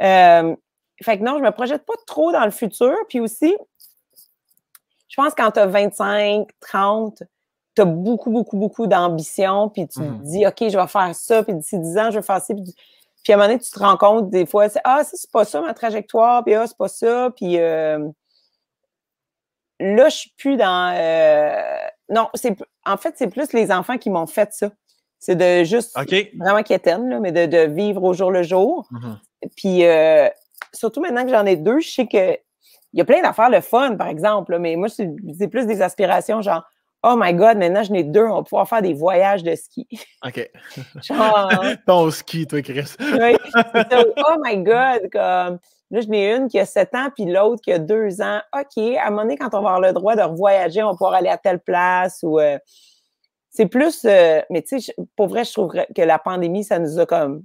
Euh, fait que non, je me projette pas trop dans le futur, puis aussi, je pense que quand t'as 25, 30, t'as beaucoup, beaucoup, beaucoup d'ambition, puis tu te mmh. dis, OK, je vais faire ça, puis d'ici 10 ans, je vais faire ça, puis puis à un moment donné, tu te rends compte des fois, c'est Ah, c'est pas ça ma trajectoire, puis ah, c'est pas ça. Puis euh, là, je suis plus dans. Euh, non, c'est en fait, c'est plus les enfants qui m'ont fait ça. C'est de juste vraiment qui là, mais de, vivre au jour le jour. Mm-hmm. Puis euh, surtout maintenant que j'en ai deux, je sais que il y a plein d'affaires le fun, par exemple, mais moi, c'est plus des aspirations genre Oh my God, maintenant j'en ai deux, on va pouvoir faire des voyages de ski. OK. Ton ski, toi, Chris. oui. Oh my God, Là, j'en ai une qui a sept ans, puis l'autre qui a deux ans. OK, à un moment donné, quand on va avoir le droit de revoyager, on va pouvoir aller à telle place ou. Euh, c'est plus. Euh, mais tu sais, pour vrai, je trouve que la pandémie, ça nous a comme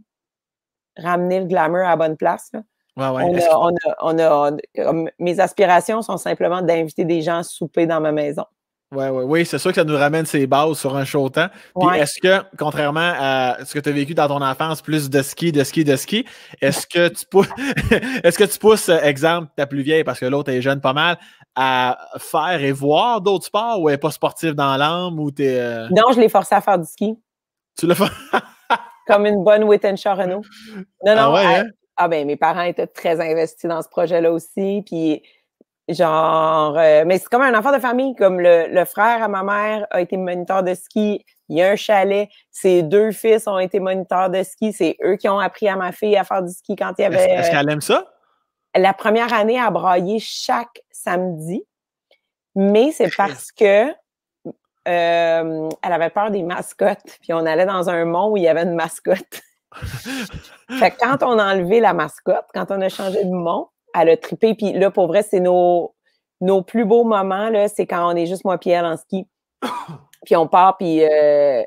ramené le glamour à la bonne place. Là. Ouais, mes aspirations sont simplement d'inviter des gens à souper dans ma maison. Oui, oui, oui, c'est sûr que ça nous ramène ses bases sur un show temps. Puis est-ce que, contrairement à ce que tu as vécu dans ton enfance, plus de ski, de ski, de ski, est-ce que tu pousses, est-ce que tu pousses, euh, exemple, ta plus vieille, parce que l'autre est jeune pas mal, à faire et voir d'autres sports ou elle pas sportive dans l'âme ou t'es. Euh? Non, je l'ai forcé à faire du ski. Tu l'as fait? Comme une bonne Wittenshaw Renault. Non, ah non, ah, ah ben mes parents étaient très investis dans ce projet-là aussi. Puis Genre, euh, mais c'est comme un enfant de famille, comme le, frère à ma mère a été moniteur de ski, il y a un chalet, ses deux fils ont été moniteurs de ski, c'est eux qui ont appris à ma fille à faire du ski quand il y avait. Est-ce qu'elle aime ça? Euh, la première année, à a braillé chaque samedi, mais c'est parce que euh, elle avait peur des mascottes, puis on allait dans un mont où il y avait une mascotte. fait quand on a enlevé la mascotte, quand on a changé de mont, à le triper. Puis là, pour vrai, c'est nos, nos plus beaux moments, là, c'est quand on est juste moi et en ski. puis on part, puis euh,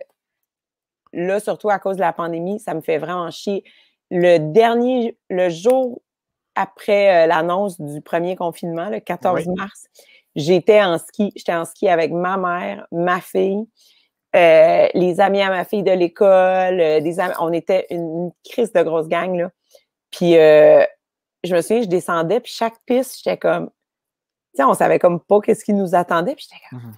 là, surtout à cause de la pandémie, ça me fait vraiment chier. Le dernier, le jour après euh, l'annonce du premier confinement, le 14 mars, j'étais en ski. J'étais en ski avec ma mère, ma fille, euh, les amis à ma fille de l'école. des on était une, une crise de grosse gang, là. Puis je me souviens, je descendais, puis chaque piste, j'étais comme, tu sais, on savait comme pas qu'est-ce qui nous attendait, puis j'étais comme, mhm.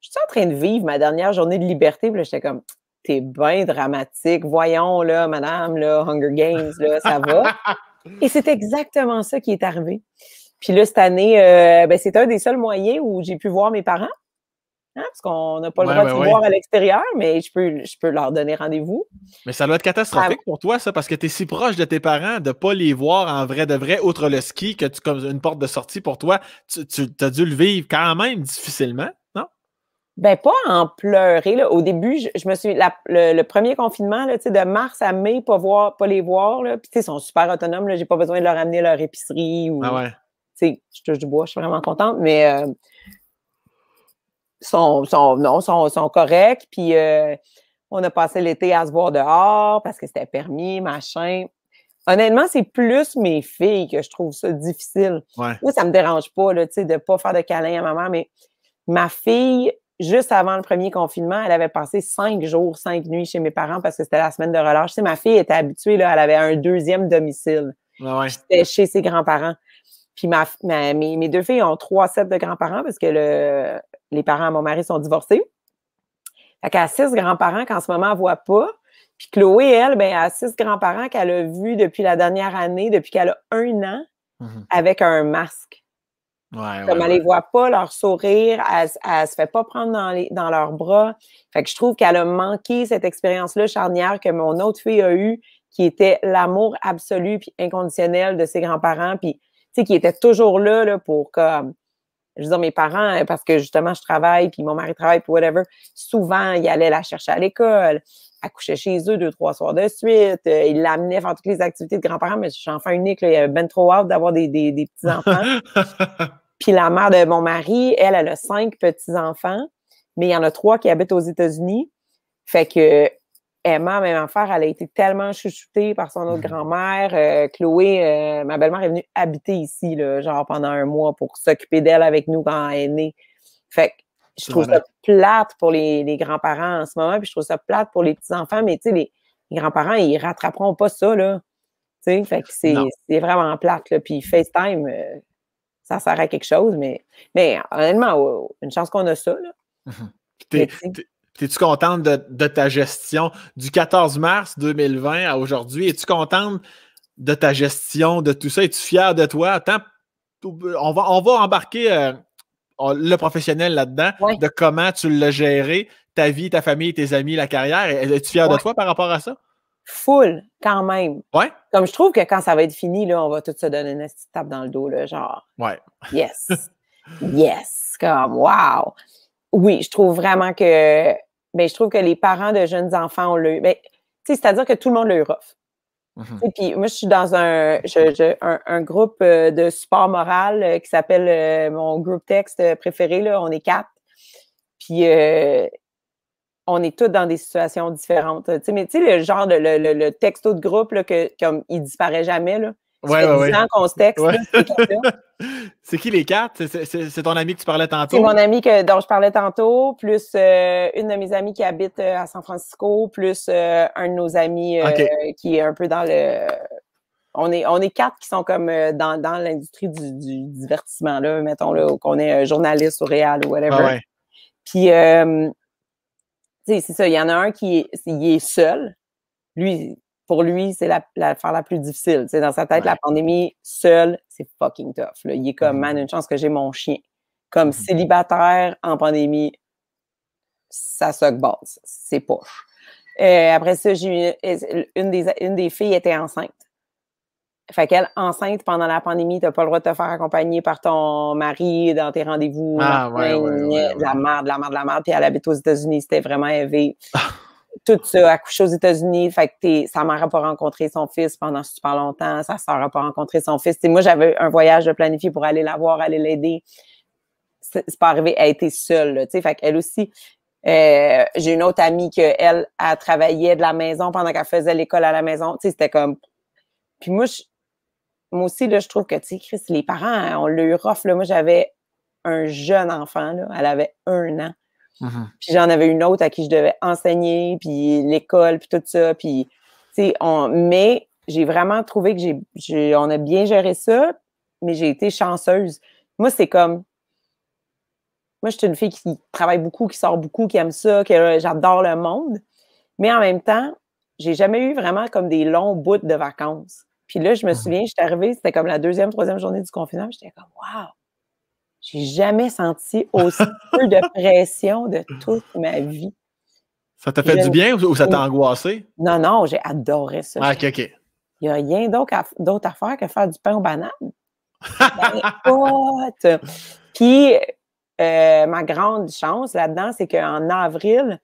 je suis en train de vivre ma dernière journée de liberté, puis là, j'étais comme, t'es bien dramatique, voyons, là, madame, là, Hunger Games, là, ça va. Et c'est exactement ça qui est arrivé. Puis là, cette année, euh, ben, c'est un des seuls moyens où j'ai pu voir mes parents Hein, parce qu'on n'a pas le droit de les voir à l'extérieur, mais je peux, je peux leur donner rendez-vous. Mais ça doit être catastrophique ah pour toi, ça, parce que tu es si proche de tes parents de ne pas les voir en vrai de vrai, outre le ski, que tu comme une porte de sortie pour toi. Tu, as dû le vivre quand même difficilement, non? Ben, pas en pleurer. Au début, je, me suis. La, le, premier confinement, là, de mars à mai, pas, voir, pas les voir. Puis, ils sont super autonomes. J'ai pas besoin de leur amener leur épicerie. Ou, ah ouais. Je touche du bois, je suis vraiment contente. Mais. Euh, sont, sont, non, sont, corrects. Puis euh, on a passé l'été à se voir dehors parce que c'était permis, machin. Honnêtement, c'est plus mes filles que je trouve ça difficile. Ouais. Oui, ça me dérange pas là, de pas faire de câlin à maman, mais ma fille, juste avant le premier confinement, elle avait passé cinq jours, cinq nuits chez mes parents parce que c'était la semaine de relâche. Tu ma fille était habituée, là, elle avait un deuxième domicile. Ouais. chez ses grands-parents. Puis ma, mes, mes, deux filles ont trois sets de grands-parents parce que le, les parents à mon mari sont divorcés. Fait qu'elle a six grands-parents qu'en ce moment, elle ne voit pas. Puis Chloé, elle, ben, elle a six grands-parents qu'elle a vus depuis la dernière année, depuis qu'elle a un an, mhm. avec un masque. Comme elle ne les voit pas, leur sourire, elle ne se fait pas prendre dans, les, dans leurs bras. Fait que je trouve qu'elle a manqué cette expérience-là charnière que mon autre fille a eue, qui était l'amour absolu puis inconditionnel de ses grands-parents, puis tu sais qui était toujours là, là pour comme je veux dire, mes parents, euh, parce que justement, je travaille, puis mon mari travaille, puis whatever, souvent, il allait la chercher à l'école, accouchait chez eux deux, trois soirs de suite, euh, Il l'amenait faire toutes les activités de grands-parents, mais je suis enfant unique, il y avait ben trop hâte d'avoir des, des, des petits-enfants. puis la mère de mon mari, elle, elle a cinq petits-enfants, mais il y en a trois qui habitent aux États-Unis. Fait que Emma, même affaire, elle a été tellement chouchoutée par son autre mhm. grand-mère. Euh, Chloé, euh, ma belle-mère est venue habiter ici, là, genre pendant un mois pour s'occuper d'elle avec nous quand elle est née. Fait je trouve ça plate pour les, grands-parents en ce moment, puis je trouve ça plate pour les petits-enfants, mais les, grands-parents, ils rattraperont pas ça, fait que c'est vraiment plate, là. Puis FaceTime, euh, ça sert à quelque chose, mais, mais honnêtement, oh, oh, une chance qu'on a ça, Es-tu contente de, ta gestion du 14 mars 2020 à aujourd'hui? Es-tu contente de ta gestion de tout ça? Es-tu fière de toi? on va, on va embarquer euh, le professionnel là-dedans de comment tu l'as géré, ta vie, ta famille, tes amis, la carrière. Es-tu fière de toi par rapport à ça? Full, quand même. Ouais. Comme je trouve que quand ça va être fini, là, on va tout se donner une petite tape dans le dos, là, genre. Ouais. Yes. yes. Comme, wow. Oui, je trouve vraiment que mais ben, je trouve que les parents de jeunes enfants, ont le. Ben, c'est-à-dire que tout le monde le offre. Mhm. Puis moi, je suis dans un, je, un, groupe euh, de support moral euh, qui s'appelle euh, mon groupe texte préféré, là, on est quatre. Puis on est tous dans des situations différentes. sais, mais tu sais, le genre de le, texto de groupe, là, que, comme il disparaît jamais, là, Ouais, ouais, ouais. c'est qui les quatre? C'est ton ami que tu parlais tantôt? C'est mon ami que, dont je parlais tantôt, plus euh, une de mes amies qui habite euh, à San Francisco, plus euh, un de nos amis qui est un peu dans le. On est, on est quatre qui sont comme dans, l'industrie du, divertissement, là, mettons, là, qu'on est journaliste ou Réal ou whatever. Ah ouais. Puis, c'est ça, il y en a un qui est, est seul. Lui, pour lui, c'est la, la la plus difficile. C'est dans sa tête, la pandémie, seule, c'est fucking tough. Il est comme, mm-hmm. man, une chance que j'ai mon chien. Comme mm-hmm. célibataire en pandémie, ça se base. C'est poche. Euh, après ça, euh, une, des, filles était enceinte. Fait qu'elle, enceinte pendant la pandémie, t'as pas le droit de te faire accompagner par ton mari dans tes rendez-vous. Ah, ouais, ouais, ouais, la merde, la merde, la merde. Puis elle habite aux États-Unis, c'était vraiment élevé. tout ça, accouché aux États-Unis, fait que sa mère pas rencontré son fils pendant super longtemps, sa soeur n'a pas rencontré son fils. moi, j'avais un voyage de planifié pour aller la voir, aller l'aider. C'est pas arrivé, elle était seule, Elle fait qu'elle aussi, euh, j'ai une autre amie que elle, a travaillé de la maison pendant qu'elle faisait l'école à la maison, c'était comme... Puis moi, moi aussi, là, je trouve que, les parents, on leur offre moi, j'avais un jeune enfant, elle avait un an. Mm-hmm. Puis j'en avais une autre à qui je devais enseigner, puis l'école, puis tout ça. Puis, on, mais j'ai vraiment trouvé que j'ai, on a bien géré ça, mais j'ai été chanceuse. Moi, c'est comme. Moi, je suis une fille qui travaille beaucoup, qui sort beaucoup, qui aime ça, que j'adore le monde. Mais en même temps, j'ai jamais eu vraiment comme des longs bouts de vacances. Puis là, je me mm-hmm. souviens, je suis arrivée, c'était comme la deuxième, troisième journée du confinement, j'étais comme, waouh, j'ai jamais senti aussi peu de pression de toute ma vie. Ça t'a fait du bien ou ça t'a angoissé? Non, non, j'ai adoré ça. Ah, OK, OK. Il n'y a rien d'autre à, faire que faire du pain aux bananes. ben, Puis, euh, ma grande chance là-dedans, c'est qu'en avril,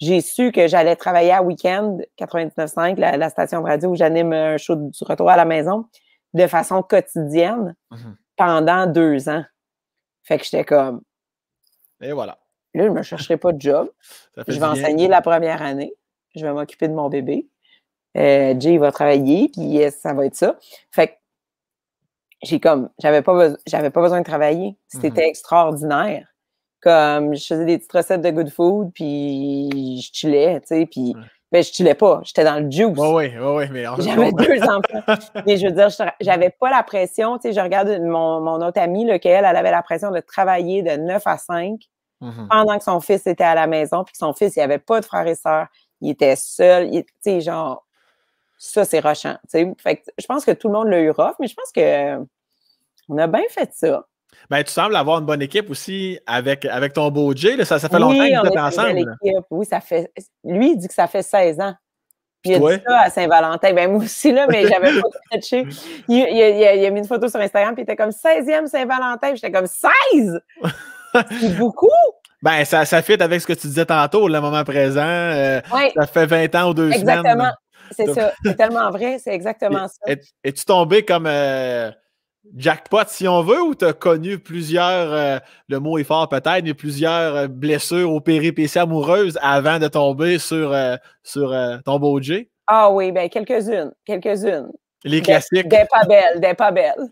j'ai su que j'allais travailler à week-end 99.5, la, station de radio où j'anime un show du retour à la maison, de façon quotidienne mhm. pendant deux ans. Fait que j'étais comme. Et voilà. Là, je ne me chercherai pas de job. Je vais enseigner la première année. Je vais m'occuper de mon bébé. Euh, Jay va travailler, puis ça va être ça. Fait que j'ai comme, j'avais pas, j'avais pas besoin de travailler. C'était mm-hmm. extraordinaire. Comme, je faisais des petites recettes de good food, puis je chillais, tu sais, puis mais ben, je l'ai pas, j'étais dans le juice. Oh oui, oui, mais J'avais deux enfants. mais je veux dire, j'avais pas la pression. Tu sais, je regarde mon, autre amie, lequel, elle avait la pression de travailler de 9 à 5 mhm. pendant que son fils était à la maison, puis que son fils, il avait pas de frères et sœurs. Il était seul. tu sais, genre, ça, c'est rochant. Tu sais. Fait je pense que tout le monde l'a eu rough, mais je pense que on a bien fait ça. Ben, tu sembles avoir une bonne équipe aussi avec, avec ton beau Jay. ça, ça, fait longtemps que vous êtes ensemble. Oui, ça fait. Lui, il dit que ça fait 16 ans. Puis il a dit ça à Saint-Valentin. Ben, moi aussi, là, mais j'avais pas touché Il, il, a mis une photo sur Instagram, puis il était comme 16e Saint-Valentin. J'étais comme 16! C'est beaucoup! Ben, ça, ça fit avec ce que tu disais tantôt, le moment présent. Euh, ça fait 20 ans ou deux Exactement. Exactement. C'est ça. C'est tellement vrai. C'est exactement ça. Es-tu tombé comme. Euh, jackpot, si on veut, ou tu as connu plusieurs, euh, le mot est fort peut-être, mais plusieurs euh, blessures ou péripéties amoureuses avant de tomber sur, euh, sur ton beau J? Ah oui, ben quelques-unes, quelques-unes. Les classiques. Des, pas belles, des pas belles.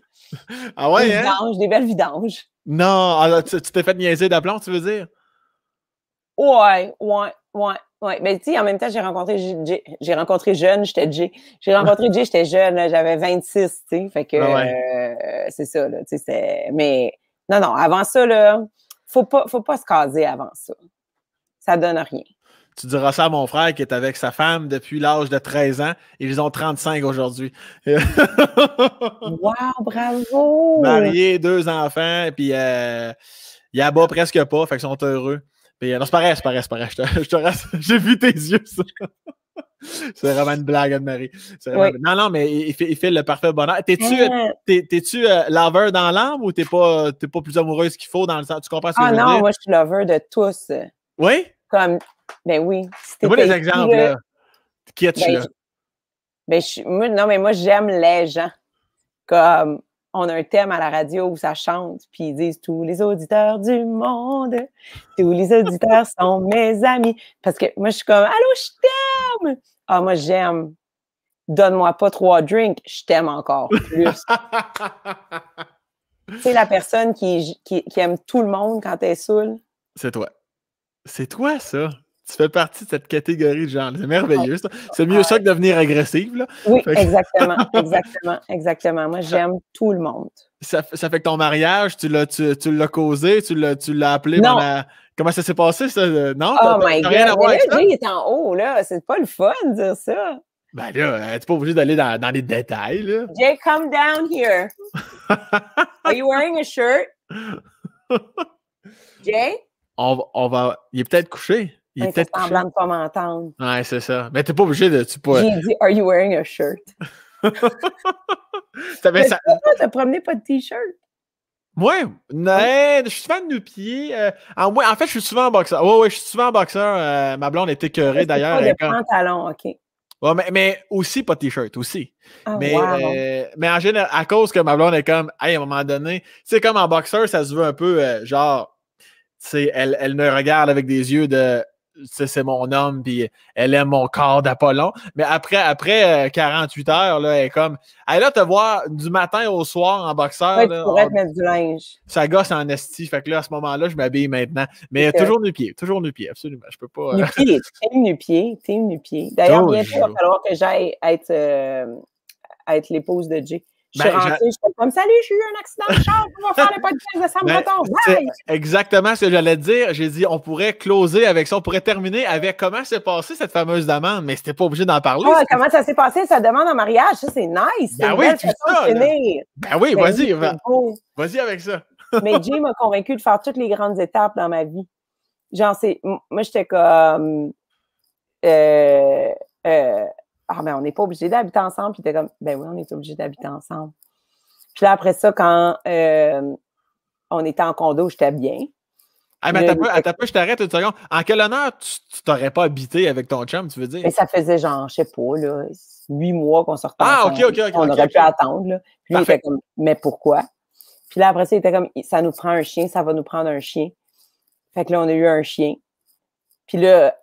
Ah ouais, des hein? des belles vidanges. Non, alors, ah, tu t'es fait niaiser d'aplomb, tu veux dire? Ouais, ouais, Ouais, ouais. Mais ben, tu sais, en même temps, j'ai rencontré j'ai rencontré jeune, j'étais Jay. J'ai rencontré Jay, j'étais jeune, j'avais 26, tu sais. Fait que ah euh, c'est ça, là. Tu sais, Mais non, non, avant ça, là, faut pas, faut pas se caser avant ça. Ça donne rien. Tu diras ça à mon frère qui est avec sa femme depuis l'âge de 13 ans. Ils ont 35 aujourd'hui. wow, bravo! Marié, deux enfants, puis euh, a abat presque pas, fait qu'ils sont heureux. Puis, euh, non, c'est pareil, c'est pareil, c'est pareil. j'ai vu tes yeux, ça. c'est vraiment une blague, Anne-Marie. Non, non, mais il, fait, le parfait bonheur. T'es-tu euh... euh. euh laveur dans l'âme ou t'es pas, pas plus amoureuse qu'il faut dans le sens? Tu comprends ce que ah je veux non, moi, je suis lover de tous. Oui? Comme, ben oui. C'est pas les exemples, là. Qui es-tu, ben, là? Ben, non, mais moi, j'aime les gens. Comme, on a un thème à la radio où ça chante, puis ils disent tous les auditeurs du monde, tous les auditeurs sont mes amis. Parce que moi, je suis comme Allô, je t'aime! Ah, moi, j'aime. Donne-moi pas trois drinks, je t'aime encore plus. C'est la personne qui, aime tout le monde quand elle est saoule. C'est toi. C'est toi, ça tu fais partie de cette catégorie de gens. C'est merveilleux, ça. C'est mieux ça que devenir agressive. Là. Oui, exactement, exactement, exactement. Moi, j'aime tout le monde. Ça, ça, fait que ton mariage, tu l'as, tu, causé, tu l'as, tu l'as appelé Comment ça s'est passé, ça? Euh, non? Oh my rien God. À voir Jay est en haut, là. C'est pas le fun de dire ça. Ben là, euh, tu n'es pas obligé d'aller dans, les détails, là. Jay, come down here. Are you wearing a shirt? Jay? On, on va... Il est peut-être couché. Il était semblant de pas m'entendre. Ouais, c'est ça. Mais t'es pas obligé de. Tu pas... J'ai dit, Are you wearing a shirt? tu ça. T'as promené pas de t-shirt. Moi, ouais. je suis souvent de nos pieds. Euh, en, en, fait, je suis souvent en boxeur. Ouais, ouais, je suis souvent en boxeur. Euh, ma blonde est écœurée d'ailleurs. Pas de pantalon, OK. Ouais, mais, mais, aussi pas de t-shirt, aussi. Ah, mais, euh, mais en général, à cause que ma blonde est comme, hey, à un moment donné, c'est comme en boxeur, ça se veut un peu euh, genre, tu elle, elle me regarde avec des yeux de c'est mon homme, puis elle aime mon corps d'Apollon. Mais après, après 48 euh, heures, là, elle est comme. Elle là te voir du matin au soir en boxeur. là, te mettre du linge. Ça gosse en esti. Fait que là, à ce moment-là, je m'habille maintenant. Mais toujours nu pied, toujours nu pied, absolument. Je peux pas. Euh, nu pied, team nu pied, team nu pied. D'ailleurs, oh, bientôt, il va falloir que j'aille être, euh, être l'épouse de Jake. Je suis ben, je suis comme Salut, j'ai eu un accident de char, on va faire le podcast de Sam ben, Exactement ce que j'allais dire. J'ai dit, on pourrait closer avec ça, on pourrait terminer avec comment s'est passée cette fameuse demande, mais c'était pas obligé d'en parler. Ah, comment ça s'est passé, sa demande en mariage? Ça, c'est nice. Ben oui, tout ça. Ben oui, ben vas-y. Vas-y avec ça. mais Jim m'a convaincu de faire toutes les grandes étapes dans ma vie. Genre, c'est. Moi, j'étais comme. euh, euh ah, ben, on n'est pas obligé d'habiter ensemble. Puis, t'es comme, ben oui, on est obligé d'habiter ensemble. Puis là, après ça, quand euh, on était en condo, j'étais bien. Ah, mais t'as pas je t'arrête une seconde. En quel honneur tu t'aurais pas habité avec ton chum, tu veux dire? Mais ben, ça faisait genre, je sais pas, là, huit mois qu'on sortait. Ah, ok, ok, ok. On aurait pu attendre, là. Puis il était comme, mais pourquoi? Puis là, après ça, il était comme, ça nous prend un chien, ça va nous prendre un chien. Fait que là, on a eu un chien. Puis là,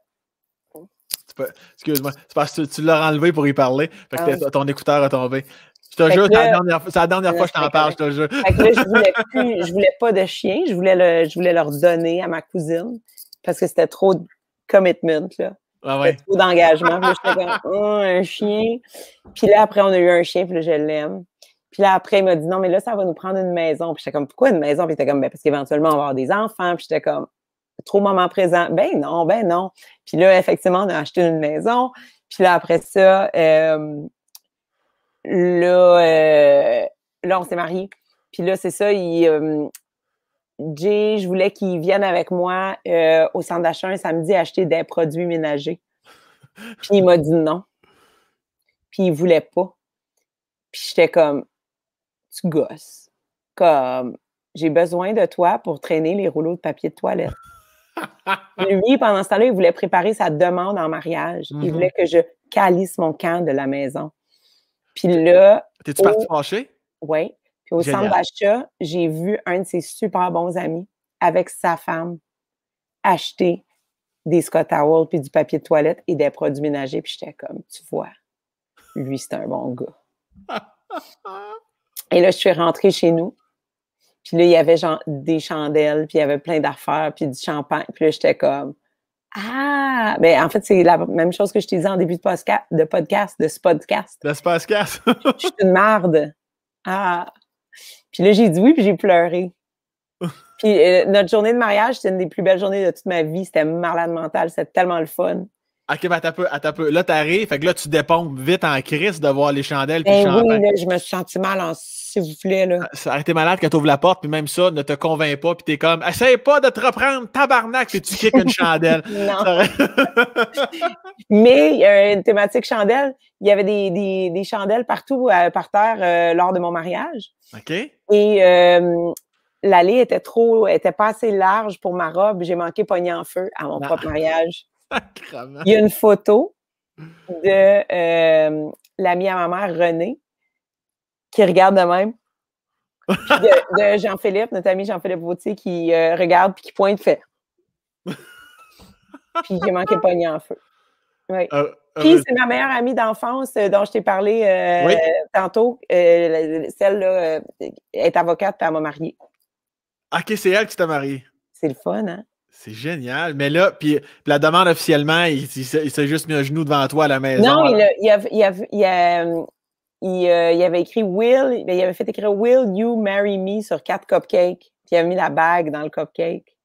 Excuse-moi. C'est parce que tu, l'as enlevé pour y parler. Ah ton écouteur a tombé. Je te jure, c'est la dernière, fois que je t'en parle, je te jure. je voulais voulais pas de chien. Je voulais, je voulais leur donner à ma cousine parce que c'était trop de commitment, là. Ah trop d'engagement. j'étais comme, oh, un chien. Puis là, après, on a eu un chien, puis là, je l'aime. Puis là, après, il m'a dit, non, mais là, ça va nous prendre une maison. Puis j'étais comme, pourquoi une maison? Puis j'étais comme, ben, parce qu'éventuellement, on va avoir des enfants. Puis j'étais comme, trop moment présent. Ben non, ben non. Puis là, effectivement, on a acheté une maison. Puis là, après ça, euh, là, euh, là, on s'est mariés. Puis là, c'est ça, il, euh, Jay, je voulais qu'il vienne avec moi au centre d'achat un samedi acheter des produits ménagers. Puis il m'a dit non. Puis il voulait pas. Puis j'étais comme, tu gosses. Comme, j'ai besoin de toi pour traîner les rouleaux de papier de toilette. Lui, pendant ce temps-là, il voulait préparer sa demande en mariage. Il mhm. voulait que je calisse mon camp de la maison. Puis là. T'es-tu au... parti fâché? Oui. Puis au centre d'achat, j'ai vu un de ses super bons amis avec sa femme acheter des Scott Towels puis du papier de toilette et des produits ménagers. Puis j'étais comme, tu vois, lui, c'est un bon gars. et là, je suis rentrée chez nous puis là, il y avait genre des chandelles, puis il y avait plein d'affaires, puis du champagne. Puis là, j'étais comme Ah! Mais ben, en fait, c'est la même chose que je te disais en début de podcast, de podcast, de ce podcast. De podcast. je suis une marde. Ah! Puis là, j'ai dit oui, puis j'ai pleuré. Puis euh, notre journée de mariage, c'était une des plus belles journées de toute ma vie. C'était malade mental, c'était tellement le fun. OK, ben, t'as peu, t'as peu. Là, t'arrives, fait que là, tu dépompes vite en crise de voir les chandelles. Ben oui, je me suis senti mal, en, s'il vous plaît. Là. Ah, ça malade quand t'ouvres la porte, puis même ça, ne te convainc pas, puis t'es comme, essaye pas de te reprendre, tabarnak, puis tu kicks une chandelle. non. Mais, euh, une thématique chandelle, il y avait des, chandelles partout, euh, par terre, euh, lors de mon mariage. OK. Et l'allée était trop, était pas assez large pour ma robe. J'ai manqué poignée en feu à mon propre mariage. Il y a une photo de euh, l'ami à ma mère, René, qui regarde de même. de, Jean-Philippe, notre ami Jean-Philippe Vautier, qui euh, regarde puis qui pointe fait. Puis j'ai manqué le pognon en feu. Euh, puis euh, c'est ma meilleure amie d'enfance dont je t'ai parlé tantôt. Celle-là est avocate, puis elle m'a mariée. Ah, ok, c'est elle qui t'a mariée. C'est le fun, hein? C'est génial. Mais là, puis la demande officiellement, il, s'est juste mis un genou devant toi à la maison. Non, il, il, il, euh, il, avait écrit Will, ben, il avait fait écrire Will you marry me sur quatre cupcakes. Puis il avait mis la bague dans le cupcake.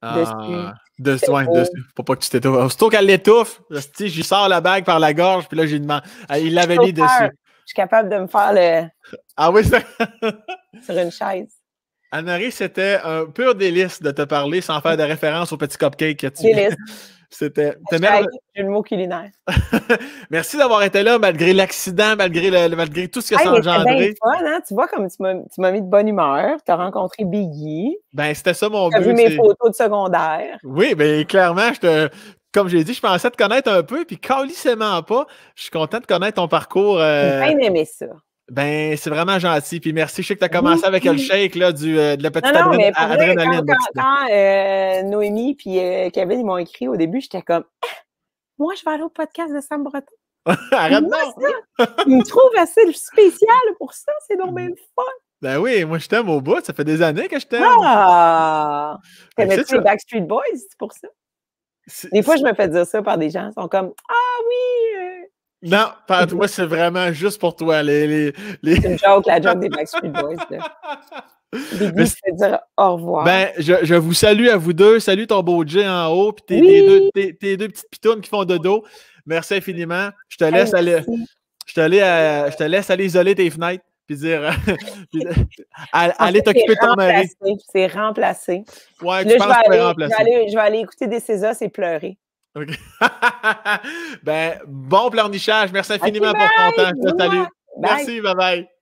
Ah, dessus. De, soin, dessus. pas que tu t'étouffes. Aussitôt qu'elle l'étouffe, j'y sors la bague par la gorge, puis là, j'ai demande, euh, Il l'avait mis dessus. Je suis capable de me faire le. Ah oui, ça. sur une chaise. Anne-Marie, c'était un pur délice de te parler sans faire de référence au petit cupcake que tu Délice. C'était. le mot culinaire. Merci d'avoir été là malgré l'accident, malgré, le, malgré tout ce que ça a engendré. Hein? Tu vois, comme tu m'as mis de bonne humeur, tu as rencontré Biggie. Ben, c'était ça mon but. Tu vu mes photos de secondaire. Oui, bien clairement, je te, comme j'ai dit, je pensais te connaître un peu, puis calissément pas. Je suis content de connaître ton parcours. Euh, j'ai bien aimé ça. Ben, c'est vraiment gentil. Puis merci. Je sais que tu as commencé avec le shake là, du, euh, de la petite non, non, mais adrénaline. Quand, quand, euh, Noémie et euh, Kevin m'ont écrit au début, j'étais comme Moi, je vais aller au podcast de Sam Breton. Arrête moi, Ils me trouve assez spécial pour ça. C'est donc même fun. Ben oui, moi je t'aime au bout. Ça fait des années que je t'aime. Ah! T'aimais-tu les Backstreet Boys? C'est pour ça? Des fois, je me fais dire ça par des gens. Ils sont comme Ah oui! Non, pas toi, c'est vraiment juste pour toi. C'est une joke, la joke des Backstreet Boys. je c'est dire au revoir. Ben, je, vous salue à vous deux. Salut ton beau Jay en haut, puis tes, deux, petites pitounes qui font dodo. Merci infiniment. Je te laisse aller. Euh, je te, laisse, aller isoler tes fenêtres puis dire euh, allez t'occuper de ton mari. C'est remplacé. Ouais, je vais, aller, je vais aller écouter des Césars et pleurer. ben, bon pleurnichage. Merci infiniment pour ton temps. Salut. Merci, bye bye.